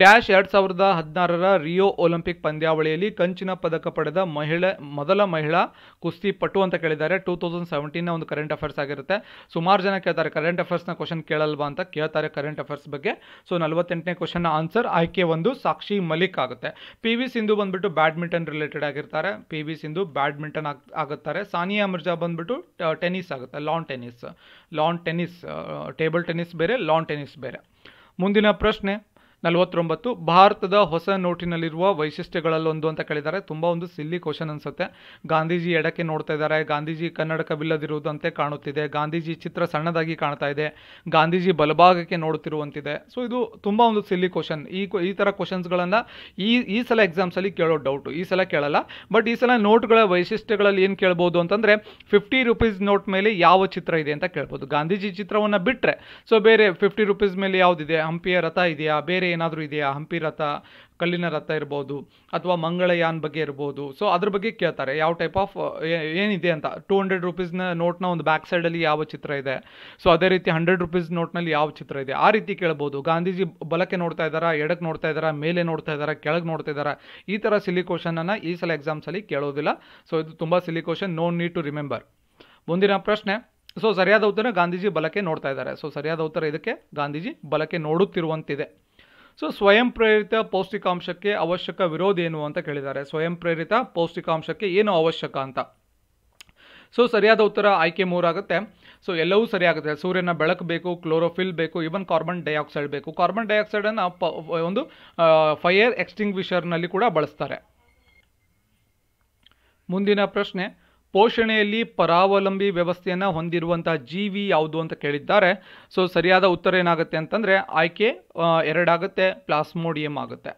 ಡ್ಯಾಶ್ ಎರಡು ಸಾವಿರದ ಹದಿನಾರರ ರಿಯೋ ಒಲಿಂಪಿಕ್ ಪಂದ್ಯಾವಳಿಯಲ್ಲಿ ಕಂಚಿನ ಪದಕ ಪಡೆದ ಮಹಿಳೆ ಮೊದಲ ಮಹಿಳಾ ಕುಸ್ತಿಪಟು ಅಂತ ಕೇಳಿದ್ದಾರೆ ಟೂ ತೌಸಂಡ್ ಸೆವೆಂಟೀನ್ನ ಒಂದು ಕರೆಂಟ್ ಅಫೇರ್ಸ್ ಆಗಿರುತ್ತೆ ಸುಮಾರು ಜನ ಕೇಳ್ತಾರೆ ಕರೆಂಟ್ ಅಫೇರ್ಸ್ನ ಕ್ವಶನ್ ಕೇಳಲ್ವಾ ಅಂತ ಕೇಳ್ತಾರೆ ಕರೆಂಟ್ ಅಫೇರ್ಸ್ ಬಗ್ಗೆ ಸೊ ನಲವತ್ತೆಂಟನೇ ಕ್ವಶನ್ ಆನ್ಸರ್ ಆಯ್ಕೆ ಒಂದು ಸಾಕ್ಷಿ ಮಲಿಕ್ ಆಗುತ್ತೆ ಪಿ ವಿ ಸಿಂಧು ಬಂದ್ಬಿಟ್ಟು ಬ್ಯಾಡ್ಮಿಂಟನ್ ರಿಲೇಟೆಡ್ ಆಗಿರ್ತಾರೆ ಪಿ ವಿ ಸಿಂಧು ಬ್ಯಾಡ್ಮಿಂಟನ್ ಆಗುತ್ತಾರೆ ಸಾನಿಯಾ ಮಿರ್ಜಾ ಬಂದ್ಬಿಟ್ಟು ಟೆನಿಸ್ ಆಗುತ್ತೆ lawn tennis lawn tennis table tennis ಬೇರೆ ಲಾನ್ ಟೆನಿಸ್ ಬೇರೆ ಮುಂದಿನ ಪ್ರಶ್ನೆ ನಲವತ್ತೊಂಬತ್ತು ಭಾರತದ ಹೊಸ ನೋಟಿನಲ್ಲಿರುವ ವೈಶಿಷ್ಟ್ಯಗಳಲ್ಲೊಂದು ಅಂತ ಕೇಳಿದ್ದಾರೆ ತುಂಬ ಒಂದು ಸಿಲ್ಲಿ ಕ್ವಶನ್ ಅನಿಸುತ್ತೆ ಗಾಂಧೀಜಿ ಎಡಕ್ಕೆ ನೋಡ್ತಾ ಇದ್ದಾರೆ ಗಾಂಧೀಜಿ ಕನ್ನಡಕವಿಲ್ಲದಿರುವುದಂತೆ ಕಾಣುತ್ತಿದೆ ಗಾಂಧೀಜಿ ಚಿತ್ರ ಸಣ್ಣದಾಗಿ ಕಾಣ್ತಾ ಇದೆ ಗಾಂಧೀಜಿ ಬಲಭಾಗಕ್ಕೆ ನೋಡುತ್ತಿರುವಂತಿದೆ ಸೊ ಇದು ತುಂಬ ಒಂದು ಸಿಲ್ಲಿ ಕ್ವಶನ್ ಈ ಈ ಥರ ಕ್ವಶನ್ಸ್ಗಳನ್ನು ಈ ಈ ಸಲ ಎಕ್ಸಾಮ್ಸಲ್ಲಿ ಕೇಳೋ ಡೌಟು ಈ ಸಲ ಕೇಳಲ್ಲ ಬಟ್ ಈ ಸಲ ನೋಟ್ಗಳ ವೈಶಿಷ್ಟ್ಯಗಳಲ್ಲಿ ಏನು ಕೇಳ್ಬೋದು ಅಂತಂದರೆ ಫಿಫ್ಟಿ ರುಪೀಸ್ ನೋಟ್ ಮೇಲೆ ಯಾವ ಚಿತ್ರ ಇದೆ ಅಂತ ಕೇಳ್ಬೋದು ಗಾಂಧೀಜಿ ಚಿತ್ರವನ್ನು ಬಿಟ್ಟರೆ ಸೊ ಬೇರೆ ಫಿಫ್ಟಿ ರುಪೀಸ್ ಮೇಲೆ ಯಾವುದಿದೆ ಹಂಪಿಯ ರಥ ಇದೆಯಾ ಬೇರೆ ಏನಾದರೂ ಇದೆಯಾ ಹಂಪಿ ರಥ ಕಲ್ಲಿನ ರಥ ಇರ್ಬೋದು ಅಥವಾ ಮಂಗಳಯಾನ್ ಬಗ್ಗೆ ಇರ್ಬೋದು ಸೊ ಅದ್ರ ಬಗ್ಗೆ ಕೇಳ್ತಾರೆ ಯಾವ ಟೈಪ್ ಆಫ್ ಏನಿದೆ ಅಂತ ಟೂ ಹಂಡ್ರೆಡ್ ರುಪೀಸ್ನ ನೋಟ್ನ ಒಂದು ಬ್ಯಾಕ್ ಸೈಡಲ್ಲಿ ಯಾವ ಚಿತ್ರ ಇದೆ ಸೊ ಅದೇ ರೀತಿ ಹಂಡ್ರೆಡ್ ರುಪೀಸ್ ನೋಟ್ನಲ್ಲಿ ಯಾವ ಚಿತ್ರ ಇದೆ ಆ ರೀತಿ ಕೇಳ್ಬೋದು ಗಾಂಧೀಜಿ ಬಲಕ್ಕೆ ನೋಡ್ತಾ ಇದ್ದಾರಾ ಎಡಕ್ಕೆ ನೋಡ್ತಾ ಇದ್ದಾರಾ ಮೇಲೆ ನೋಡ್ತಾ ಇದ್ದಾರಾ ಕೆಳಗೆ ನೋಡ್ತಾ ಇದ್ದಾರೆ ಈ ಥರ ಸಿಲಿ ಕ್ವಶನನ್ನು ಈ ಸಲ ಎಕ್ಸಾಮ್ಸಲ್ಲಿ ಕೇಳೋದಿಲ್ಲ ಸೊ ಇದು ತುಂಬ silly question no need to remember ಮುಂದಿನ ಪ್ರಶ್ನೆ ಸೊ ಸರಿಯಾದ ಉತ್ತರ ಗಾಂಧೀಜಿ ಬಲಕ್ಕೆ ನೋಡ್ತಾ ಇದ್ದಾರೆ ಸೊ ಸರಿಯಾದ ಉತ್ತರ ಇದಕ್ಕೆ ಗಾಂಧೀಜಿ ಬಲಕ್ಕೆ ನೋಡುತ್ತಿರುವಂತಿದೆ ಸೊ ಸ್ವಯಂ ಪ್ರೇರಿತ ಪೌಷ್ಟಿಕಾಂಶಕ್ಕೆ ಅವಶ್ಯಕ ವಿರೋಧ ಏನು ಅಂತ ಕೇಳಿದ್ದಾರೆ ಸ್ವಯಂ ಪ್ರೇರಿತ ಪೌಷ್ಟಿಕಾಂಶಕ್ಕೆ ಏನು ಅವಶ್ಯಕ ಅಂತ ಸೊ ಸರಿಯಾದ ಉತ್ತರ ಆಯ್ಕೆ ಮೂರಾಗುತ್ತೆ ಸೊ ಎಲ್ಲವೂ ಸರಿಯಾಗುತ್ತೆ ಸೂರ್ಯನ ಬೆಳಕು ಬೇಕು ಕ್ಲೋರೋಫಿಲ್ ಬೇಕು ಈವನ್ ಕಾರ್ಬನ್ ಡೈಆಕ್ಸೈಡ್ ಬೇಕು ಕಾರ್ಬನ್ ಡೈಆಕ್ಸೈಡನ್ನು ಒಂದು ಫೈಯರ್ ಎಕ್ಸ್ಟಿಂಗ್ವಿಷರ್ನಲ್ಲಿ ಕೂಡ ಬಳಸ್ತಾರೆ ಮುಂದಿನ ಪ್ರಶ್ನೆ ಪೋಷಣೆಯಲ್ಲಿ ಪರಾವಲಂಬಿ ವ್ಯವಸ್ಥೆಯನ್ನು ಹೊಂದಿರುವಂತಹ ಜೀವಿ ಯಾವುದು ಅಂತ ಕೇಳಿದ್ದಾರೆ ಸೊ ಸರಿಯಾದ ಉತ್ತರ ಏನಾಗುತ್ತೆ ಅಂತಂದರೆ ಆಯ್ಕೆ ಎರಡಾಗುತ್ತೆ ಪ್ಲಾಸ್ಮೋಡಿಯಂ ಆಗುತ್ತೆ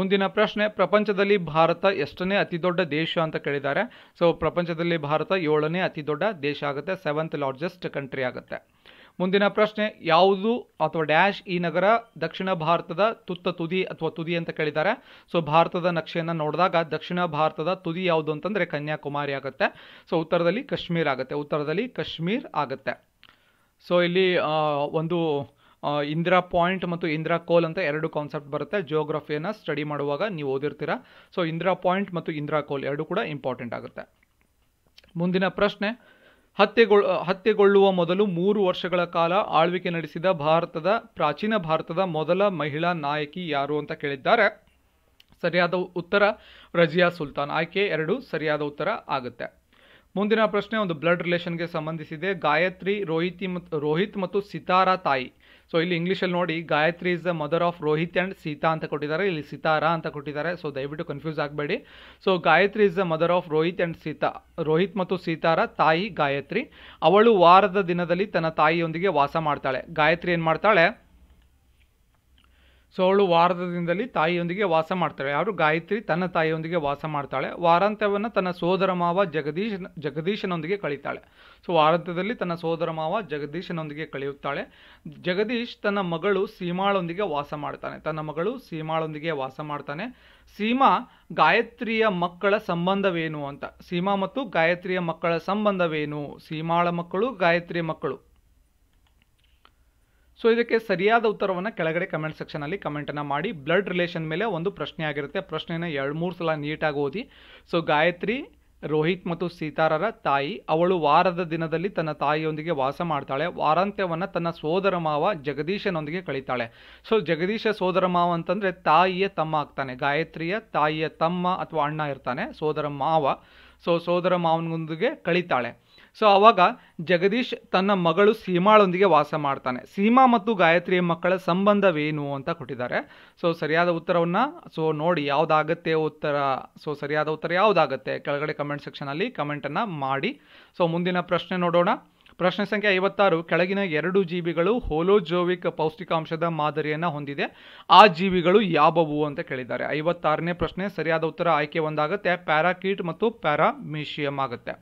ಮುಂದಿನ ಪ್ರಶ್ನೆ ಪ್ರಪಂಚದಲ್ಲಿ ಭಾರತ ಎಷ್ಟನೇ ಅತಿ ದೊಡ್ಡ ದೇಶ ಅಂತ ಕೇಳಿದ್ದಾರೆ ಸೊ ಪ್ರಪಂಚದಲ್ಲಿ ಭಾರತ ಏಳನೇ ಅತಿ ದೊಡ್ಡ ದೇಶ ಆಗುತ್ತೆ ಸೆವೆಂತ್ ಲಾರ್ಜೆಸ್ಟ್ ಕಂಟ್ರಿ ಆಗುತ್ತೆ ಮುಂದಿನ ಪ್ರಶ್ನೆ ಯಾವುದು ಅಥವಾ ಡ್ಯಾಶ್ ಈ ನಗರ ದಕ್ಷಿಣ ಭಾರತದ ತುತ್ತ ತುದಿ ಅಥವಾ ತುದಿ ಅಂತ ಕೇಳಿದ್ದಾರೆ ಸೊ ಭಾರತದ ನಕ್ಷೆಯನ್ನು ನೋಡಿದಾಗ ದಕ್ಷಿಣ ಭಾರತದ ತುದಿ ಯಾವುದು ಅಂತಂದರೆ ಕನ್ಯಾಕುಮಾರಿ ಆಗುತ್ತೆ ಸೊ ಉತ್ತರದಲ್ಲಿ ಕಾಶ್ಮೀರ್ ಆಗುತ್ತೆ ಉತ್ತರದಲ್ಲಿ ಕಾಶ್ಮೀರ್ ಆಗುತ್ತೆ ಸೊ ಇಲ್ಲಿ ಒಂದು ಇಂದಿರಾ ಪಾಯಿಂಟ್ ಮತ್ತು ಇಂದಿರಾ ಕೋಲ್ ಅಂತ ಎರಡು ಕಾನ್ಸೆಪ್ಟ್ ಬರುತ್ತೆ ಜಿಯೋಗ್ರಫಿಯನ್ನು ಸ್ಟಡಿ ಮಾಡುವಾಗ ನೀವು ಓದಿರ್ತೀರ ಸೊ ಇಂದಿರಾ ಪಾಯಿಂಟ್ ಮತ್ತು ಇಂದಿರಾ ಕೋಲ್ ಎರಡು ಕೂಡ ಇಂಪಾರ್ಟೆಂಟ್ ಆಗುತ್ತೆ ಮುಂದಿನ ಪ್ರಶ್ನೆ ಹತ್ಯೆಗೊಳ್ ಹತ್ಯೆಗೊಳ್ಳುವ ಮೊದಲು ಮೂರು ವರ್ಷಗಳ ಕಾಲ ಆಳ್ವಿಕೆ ನಡೆಸಿದ ಭಾರತದ ಪ್ರಾಚೀನ ಭಾರತದ ಮೊದಲ ಮಹಿಳಾ ನಾಯಕಿ ಯಾರು ಅಂತ ಕೇಳಿದ್ದಾರೆ ಸರಿಯಾದ ಉತ್ತರ ರಜಿಯಾ ಸುಲ್ತಾನ್ ಆಯ್ಕೆ ಎರಡು ಸರಿಯಾದ ಉತ್ತರ ಆಗುತ್ತೆ ಮುಂದಿನ ಪ್ರಶ್ನೆ ಒಂದು ಬ್ಲಡ್ ರಿಲೇಷನ್ಗೆ ಸಂಬಂಧಿಸಿದೆ ಗಾಯತ್ರಿ ರೋಹಿತಿ ಮತ್ತು ರೋಹಿತ್ ಮತ್ತು ಸಿತಾರಾ ತಾಯಿ ಸೊ ಇಲ್ಲಿ ಇಂಗ್ಲೀಷಲ್ಲಿ ನೋಡಿ Gayatri is the mother of Rohit and Sita ಅಂತ ಕೊಟ್ಟಿದ್ದಾರೆ ಇಲ್ಲಿ ಸಿತಾರಾ ಅಂತ ಕೊಟ್ಟಿದ್ದಾರೆ ಸೊ ದಯವಿಟ್ಟು ಕನ್ಫ್ಯೂಸ್ ಆಗಬೇಡಿ so Gayatri is the mother of Rohit and Sita Rohit ಮತ್ತು ಸೀತಾರ ತಾಯಿ ಗಾಯತ್ರಿ ಅವಳು ವಾರದ ದಿನದಲ್ಲಿ ತನ್ನ ತಾಯಿಯೊಂದಿಗೆ ವಾಸ ಮಾಡ್ತಾಳೆ ಗಾಯತ್ರಿ ಏನು ಮಾಡ್ತಾಳೆ ಸೊ ಅವಳು ವಾರದಿಂದಲೇ ತಾಯಿಯೊಂದಿಗೆ ವಾಸ ಮಾಡ್ತಾಳೆ ಯಾರು ಗಾಯತ್ರಿ ತನ್ನ ತಾಯಿಯೊಂದಿಗೆ ವಾಸ ಮಾಡ್ತಾಳೆ ವಾರಾಂತ್ಯವನ್ನು ತನ್ನ ಸೋದರ ಮಾವ ಜಗದೀಶ್ ಜಗದೀಶನೊಂದಿಗೆ ಕಳೀತಾಳೆ ಸೊ ವಾರಾಂತ್ಯದಲ್ಲಿ ತನ್ನ ಸೋದರ ಮಾವ ಜಗದೀಶನೊಂದಿಗೆ ಕಳೆಯುತ್ತಾಳೆ ಜಗದೀಶ್ ತನ್ನ ಮಗಳು ಸೀಮಾಳೊಂದಿಗೆ ವಾಸ ಮಾಡ್ತಾನೆ ತನ್ನ ಮಗಳು ಸೀಮಾಳೊಂದಿಗೆ ವಾಸ ಮಾಡ್ತಾನೆ ಸೀಮಾ ಗಾಯತ್ರಿಯ ಮಕ್ಕಳ ಸಂಬಂಧವೇನು ಅಂತ ಸೀಮಾ ಮತ್ತು ಗಾಯತ್ರಿಯ ಮಕ್ಕಳ ಸಂಬಂಧವೇನು ಸೀಮಾಳ ಮಕ್ಕಳು ಗಾಯತ್ರಿಯ ಮಕ್ಕಳು ಸೊ ಇದಕ್ಕೆ ಸರಿಯಾದ ಉತ್ತರವನ್ನು ಕೆಳಗಡೆ ಕಮೆಂಟ್ ಸೆಕ್ಷನಲ್ಲಿ ಕಮೆಂಟನ್ನು ಮಾಡಿ ಬ್ಲಡ್ ರಿಲೇಷನ್ ಮೇಲೆ ಒಂದು ಪ್ರಶ್ನೆ ಆಗಿರುತ್ತೆ ಪ್ರಶ್ನೆಯನ್ನು ಎರಡು ಮೂರು ಸಲ ನೀಟಾಗಿ ಓದಿ ಸೊ ಗಾಯತ್ರಿ ರೋಹಿತ್ ಮತ್ತು ಸೀತಾರರ ತಾಯಿ ಅವಳು ವಾರದ ದಿನದಲ್ಲಿ ತನ್ನ ತಾಯಿಯೊಂದಿಗೆ ವಾಸ ಮಾಡ್ತಾಳೆ ವಾರಾಂತ್ಯವನ್ನು ತನ್ನ ಸೋದರ ಮಾವ ಜಗದೀಶನೊಂದಿಗೆ ಕಳೀತಾಳೆ ಸೊ ಜಗದೀಶ ಸೋದರ ಮಾವ ಅಂತಂದರೆ ತಾಯಿಯ ತಮ್ಮ ಆಗ್ತಾನೆ ಗಾಯತ್ರಿಯ ತಾಯಿಯ ತಮ್ಮ ಅಥವಾ ಅಣ್ಣ ಇರ್ತಾನೆ ಸೋದರ ಮಾವ ಸೊ ಸೋದರ ಮಾವನೊಂದಿಗೆ ಕಳೀತಾಳೆ ಸೊ ಆವಾಗ ಜಗದೀಶ್ ತನ್ನ ಮಗಳು ಸೀಮಾಳೊಂದಿಗೆ ವಾಸ ಮಾಡ್ತಾನೆ ಸೀಮಾ ಮತ್ತು ಗಾಯತ್ರಿ ಮಕ್ಕಳ ಸಂಬಂಧವೇನು ಅಂತ ಕೊಟ್ಟಿದ್ದಾರೆ ಸೊ ಸರಿಯಾದ ಉತ್ತರವನ್ನು ಸೊ ನೋಡಿ ಯಾವುದಾಗತ್ತೆ ಉತ್ತರ ಸೊ ಸರಿಯಾದ ಉತ್ತರ ಯಾವುದಾಗತ್ತೆ ಕೆಳಗಡೆ ಕಮೆಂಟ್ ಸೆಕ್ಷನಲ್ಲಿ ಕಮೆಂಟನ್ನು ಮಾಡಿ ಸೊ ಮುಂದಿನ ಪ್ರಶ್ನೆ ನೋಡೋಣ ಪ್ರಶ್ನೆ ಸಂಖ್ಯೆ ಐವತ್ತಾರು ಕೆಳಗಿನ ಎರಡು ಜೀವಿಗಳು ಹೋಲೋಜೋವಿಕ್ ಪೌಷ್ಟಿಕಾಂಶದ ಮಾದರಿಯನ್ನು ಹೊಂದಿದೆ ಆ ಜೀವಿಗಳು ಯಾವವು ಅಂತ ಕೇಳಿದ್ದಾರೆ ಐವತ್ತಾರನೇ ಪ್ರಶ್ನೆ ಸರಿಯಾದ ಉತ್ತರ ಆಯ್ಕೆ ಒಂದಾಗುತ್ತೆ ಪ್ಯಾರಾಕೀಟ್ ಮತ್ತು ಪ್ಯಾರಾಮೀಶಿಯಂ ಆಗುತ್ತೆ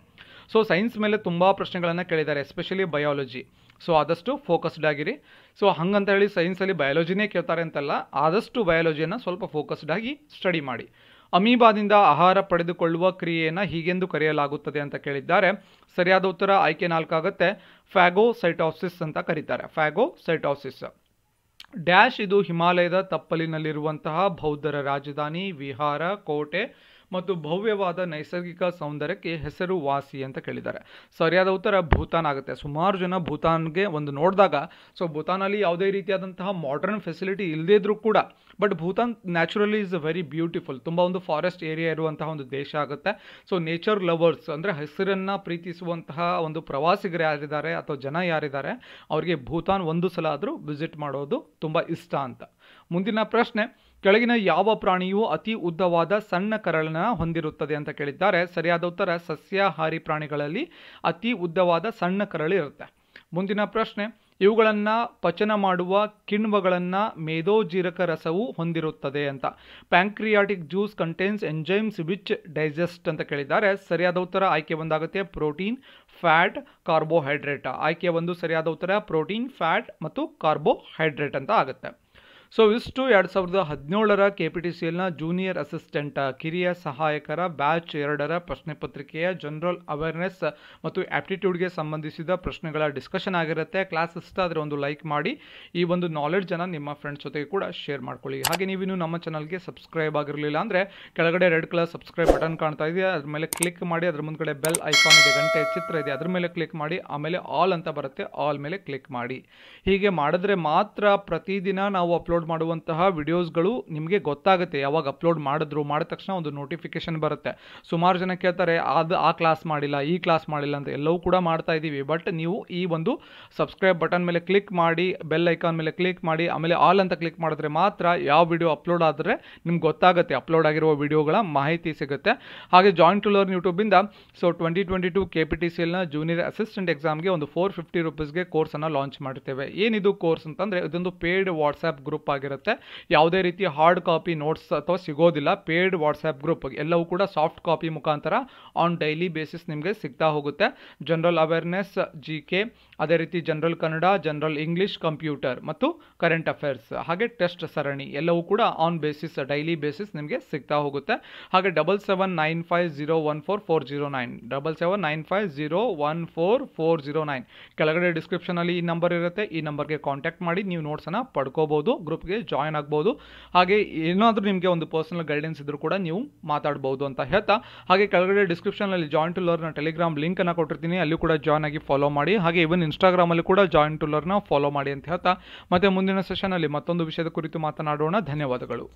ಸೊ ಸೈನ್ಸ್ ಮೇಲೆ ತುಂಬ ಪ್ರಶ್ನೆಗಳನ್ನು ಕೇಳಿದ್ದಾರೆ ಎಸ್ಪೆಷಲಿ ಬಯಾಲಜಿ ಸೊ ಆದಷ್ಟು ಫೋಕಸ್ಡ್ ಆಗಿರಿ ಸೊ ಹಂಗಂತ ಹೇಳಿ ಸೈನ್ಸಲ್ಲಿ ಬಯಾಲಜಿನೇ ಕೇಳ್ತಾರೆ ಅಂತಲ್ಲ ಆದಷ್ಟು ಬಯಾಲಜಿಯನ್ನು ಸ್ವಲ್ಪ ಫೋಕಸ್ಡ್ ಆಗಿ ಸ್ಟಡಿ ಮಾಡಿ ಅಮೀಬಾದಿಂದ ಆಹಾರ ಪಡೆದುಕೊಳ್ಳುವ ಕ್ರಿಯೆಯನ್ನು ಹೀಗೆಂದು ಕರೆಯಲಾಗುತ್ತದೆ ಅಂತ ಕೇಳಿದ್ದಾರೆ ಸರಿಯಾದ ಉತ್ತರ ಆಯ್ಕೆ ನಾಲ್ಕಾಗುತ್ತೆ ಫ್ಯಾಗೋಸೈಟಾಸಿಸ್ ಅಂತ ಕರೀತಾರೆ ಫ್ಯಾಗೋಸೈಟಾಸಿಸ್ ಡ್ಯಾಶ್ ಇದು ಹಿಮಾಲಯದ ತಪ್ಪಲಿನಲ್ಲಿರುವಂತಹ ಬೌದ್ಧರ ರಾಜಧಾನಿ ವಿಹಾರ ಕೋಟೆ ಮತ್ತು ಭವ್ಯವಾದ ನೈಸರ್ಗಿಕ ಸೌಂದರ್ಯಕ್ಕೆ ಹೆಸರು ವಾಸಿ ಅಂತ ಕೇಳಿದ್ದಾರೆ ಸರಿಯಾದ ಉತ್ತರ ಭೂತಾನ್ ಆಗುತ್ತೆ ಸುಮಾರು ಜನ ಭೂತಾನ್ಗೆ ಒಂದು ನೋಡಿದಾಗ ಸೊ ಭೂತಾನಲ್ಲಿ ಯಾವುದೇ ರೀತಿಯಾದಂತಹ ಮಾಡರ್ನ್ ಫೆಸಿಲಿಟಿ ಇಲ್ಲದೇ ಇದ್ರೂ ಕೂಡ but Bhutan naturally is very beautiful ತುಂಬ ಒಂದು ಫಾರೆಸ್ಟ್ ಏರಿಯಾ ಇರುವಂತಹ ಒಂದು ದೇಶ ಆಗುತ್ತೆ ಸೊ ನೇಚರ್ ಲವರ್ಸ್ ಅಂದರೆ ಹೆಸರನ್ನು ಪ್ರೀತಿಸುವಂತಹ ಒಂದು ಪ್ರವಾಸಿಗರು ಯಾರಿದ್ದಾರೆ ಅಥವಾ ಜನ ಯಾರಿದ್ದಾರೆ ಅವರಿಗೆ ಭೂತಾನ್ ಒಂದು ಸಲ ಆದರೂ ವಿಸಿಟ್ ಮಾಡೋದು ತುಂಬ ಇಷ್ಟ ಅಂತ ಮುಂದಿನ ಪ್ರಶ್ನೆ ಕೆಳಗಿನ ಯಾವ ಪ್ರಾಣಿಯು ಅತಿ ಉದ್ದವಾದ ಸಣ್ಣ ಕರಳನ್ನು ಹೊಂದಿರುತ್ತದೆ ಅಂತ ಕೇಳಿದ್ದಾರೆ ಸರಿಯಾದ ಉತ್ತರ ಸಸ್ಯಾಹಾರಿ ಪ್ರಾಣಿಗಳಲ್ಲಿ ಅತಿ ಉದ್ದವಾದ ಸಣ್ಣ ಕರಳು ಇರುತ್ತೆ ಮುಂದಿನ ಪ್ರಶ್ನೆ ಇವುಗಳನ್ನು ಪಚನ ಮಾಡುವ ಕಿಣ್ವಗಳನ್ನು ಮೇದೋಜೀರಕ ರಸವು ಹೊಂದಿರುತ್ತದೆ ಅಂತ pancreatic juice contains enzymes which digest ಅಂತ ಕೇಳಿದ್ದಾರೆ ಸರಿಯಾದ ಉತ್ತರ ಆಯ್ಕೆ ಒಂದಾಗುತ್ತೆ ಪ್ರೋಟೀನ್ ಫ್ಯಾಟ್ ಕಾರ್ಬೋಹೈಡ್ರೇಟ್ ಆಯ್ಕೆ ಒಂದು ಸರಿಯಾದ ಉತ್ತರ ಪ್ರೋಟೀನ್ ಫ್ಯಾಟ್ ಮತ್ತು ಕಾರ್ಬೋಹೈಡ್ರೇಟ್ ಅಂತ ಆಗುತ್ತೆ ಸೊ ಇಷ್ಟು ಎರಡು ಸಾವಿರದ ಹದಿನೇಳರ ಕೆ ಪಿ ಟಿ ಸಿ ಎಲ್ನ ಜೂನಿಯರ್ ಅಸಿಸ್ಟೆಂಟ್ ಕಿರಿಯ ಸಹಾಯಕರ ಬ್ಯಾಚ್ ಎರಡರ ಪ್ರಶ್ನೆ ಪತ್ರಿಕೆಯ ಜನರಲ್ ಅವೇರ್ನೆಸ್ ಮತ್ತು ಆ್ಯಪ್ಟಿಟ್ಯೂಡ್ಗೆ ಸಂಬಂಧಿಸಿದ ಪ್ರಶ್ನೆಗಳ ಡಿಸ್ಕಷನ್ ಆಗಿರುತ್ತೆ ಕ್ಲಾಸ್ ಇಷ್ಟ ಆದರೆ ಒಂದು ಲೈಕ್ ಮಾಡಿ ಈ ಒಂದು ನಾಲೆಡ್ಜನ್ನು ನಿಮ್ಮ ಫ್ರೆಂಡ್ಸ್ ಜೊತೆಗೆ ಕೂಡ ಶೇರ್ ಮಾಡ್ಕೊಳ್ಳಿ ಹಾಗೆ ನೀವಿನ್ನು ನಮ್ಮ ಚಾನಲ್ಗೆ ಸಬ್ಸ್ಕ್ರೈಬ್ ಆಗಿರಲಿಲ್ಲ ಅಂದರೆ ಕೆಳಗಡೆ ರೆಡ್ ಕಲರ್ ಸಬ್ಸ್ಕ್ರೈಬ್ ಬಟನ್ ಕಾಣ್ತಾ ಇದೆಯಾ ಅದ್ರ ಮೇಲೆ ಕ್ಲಿಕ್ ಮಾಡಿ ಅದ್ರ ಮುಂದ್ಗಡೆ ಬೆಲ್ ಐಕಾನ್ ಇದೆ ಗಂಟೆ ಚಿತ್ರ ಇದೆ ಅದ್ರ ಮೇಲೆ ಕ್ಲಿಕ್ ಮಾಡಿ ಆಮೇಲೆ ಆಲ್ ಅಂತ ಬರುತ್ತೆ ಆಲ್ ಮೇಲೆ ಕ್ಲಿಕ್ ಮಾಡಿ ಹೀಗೆ ಮಾಡಿದ್ರೆ ಮಾತ್ರ ಪ್ರತಿದಿನ ನಾವು ಅಪ್ಲೋಡ್ ಅಪ್ಲೋಡ್ ಮಾಡುವಂತಹ ವಿಡಿಯೋಸ್ಗಳು ನಿಮಗೆ ಗೊತ್ತಾಗುತ್ತೆ ಯಾವಾಗ ಅಪ್ಲೋಡ್ ಮಾಡಿದ್ರು ಮಾಡಿದ ತಕ್ಷಣ ಒಂದು ನೋಟಿಫಿಕೇಶನ್ ಬರುತ್ತೆ ಸುಮಾರು ಜನ ಕೇಳ್ತಾರೆ ಅದು ಆ ಕ್ಲಾಸ್ ಮಾಡಿಲ್ಲ ಈ ಕ್ಲಾಸ್ ಮಾಡಿಲ್ಲ ಅಂತ ಎಲ್ಲವೂ ಕೂಡ ಮಾಡ್ತಾ ಇದ್ದೀವಿ ಬಟ್ ನೀವು ಈ ಒಂದು ಸಬ್ಸ್ಕ್ರೈಬ್ ಬಟನ್ ಮೇಲೆ ಕ್ಲಿಕ್ ಮಾಡಿ ಬೆಲ್ ಐಕಾನ್ ಮೇಲೆ ಕ್ಲಿಕ್ ಮಾಡಿ ಆಮೇಲೆ ಆಲ್ ಅಂತ ಕ್ಲಿಕ್ ಮಾಡಿದ್ರೆ ಮಾತ್ರ ಯಾವ ವಿಡಿಯೋ ಅಪ್ಲೋಡ್ ಆದರೆ ನಿಮ್ಗೆ ಗೊತ್ತಾಗುತ್ತೆ ಅಪ್ಲೋಡ್ ಆಗಿರುವ ವಿಡಿಯೋಗಳ ಮಾಹಿತಿ ಸಿಗುತ್ತೆ ಹಾಗೆ ಜಾಯಿಂಟ್ ಟು ಲರ್ನ್ ಯೂಟ್ಯೂಬಿಂದ so twenty twenty two K P T C ಎಲ್ನ ಜೂನಿಯರ್ ಅಸಿಸ್ಟೆಂಟ್ ಎಕ್ಸಾಮ್ಗೆ ಒಂದು ಫೋರ್ ಫಿಫ್ಟಿ ರುಪೀಸ್ಗೆ ಕೋರ್ಸನ್ನು ಲಾಂಚ್ ಮಾಡ್ತೇವೆ ಏನಿದು ಕೋರ್ಸ್ ಅಂತಂದರೆ ಇದೊಂದು ಪೇಯ್ಡ್ ವಾಟ್ಸ್ಆ್ಯಪ್ ಗ್ರೂಪ್ ಆಗಿರುತ್ತೆ ಯಾವುದೇ ರೀತಿ ಹಾರ್ಡ್ ಕಾಪಿ ನೋಟ್ಸ್ ಅಥವಾ ಸಿಗೋದಿಲ್ಲ ಪೇಯ್ಡ್ ವಾಟ್ಸ್ಆ್ಯಪ್ ಗ್ರೂಪ್ ಎಲ್ಲವೂ ಕೂಡ ಸಾಫ್ಟ್ ಕಾಪಿ ಮುಖಾಂತರ ಆನ್ ಡೈಲಿ ಬೇಸಿಸ್ ನಿಮಗೆ ಸಿಗ್ತಾ ಹೋಗುತ್ತೆ ಜನರಲ್ ಅವೇರ್ನೆಸ್ ಜಿ ಕೆ ಅದೇ ರೀತಿ general Kannada general English computer ಮತ್ತು ಕರೆಂಟ್ ಅಫೇರ್ಸ್ ಹಾಗೆ ಟೆಸ್ಟ್ ಸರಣಿ ಎಲ್ಲವೂ ಕೂಡ ಆನ್ ಬೇಸಿಸ್ ಡೈಲಿ ಬೇಸಿಸ್ ನಿಮಗೆ ಸಿಗ್ತಾ ಹೋಗುತ್ತೆ ಹಾಗೆ double seven nine five zero one four four zero nine double seven nine five zero one four four zero nine ಕೆಳಗಡೆ ಅಲ್ಲಿ ಈ ನಂಬರ್ ಇರುತ್ತೆ ಈ ನಂಬರ್ಗೆ ಕಾಂಟ್ಯಾಕ್ಟ್ ಮಾಡಿ ನೀವು ನೋಟ್ಸ್ ಪಡ್ಕೋಬಹುದು ಗ್ರೂಪ್ ಗ್ರೂಪ್ಗೆ ಜಾಯ್ನ್ ಆಗ್ಬೋದು ಹಾಗೆ ಏನಾದರೂ ನಿಮಗೆ ಒಂದು ಪರ್ಸನಲ್ ಗೈಡೆನ್ಸ್ ಇದ್ರೂ ಕೂಡ ನೀವು ಮಾತಾಡ್ಬೋದು ಅಂತ ಹೇಳ್ತಾ ಹಾಗೆ ಕೆಳಗಡೆ ಡಿಸ್ಕ್ರಿಪ್ಷನಲ್ಲಿ join to learn Telegram link ಲಿಂಕನ್ನು ಕೊಟ್ಟಿರ್ತೀನಿ ಅಲ್ಲಿ ಕೂಡ ಜಾಯ್ನ್ ಆಗಿ ಫಾಲೋ ಮಾಡಿ ಹಾಗೆ ಇವನ್ ಇನ್ಸ್ಟಾಗ್ರಾಮಲ್ಲಿ ಕೂಡ ಜಾಯಿನ್ ಟು ಲರ್ನ ಫಾಲೋ ಮಾಡಿ ಅಂತ ಹೇಳ್ತಾ ಮತ್ತೆ ಮುಂದಿನ ಸೆಷನಲ್ಲಿ ಮತ್ತೊಂದು ವಿಷಯದ ಕುರಿತು ಮಾತನಾಡೋಣ ಧನ್ಯವಾದಗಳು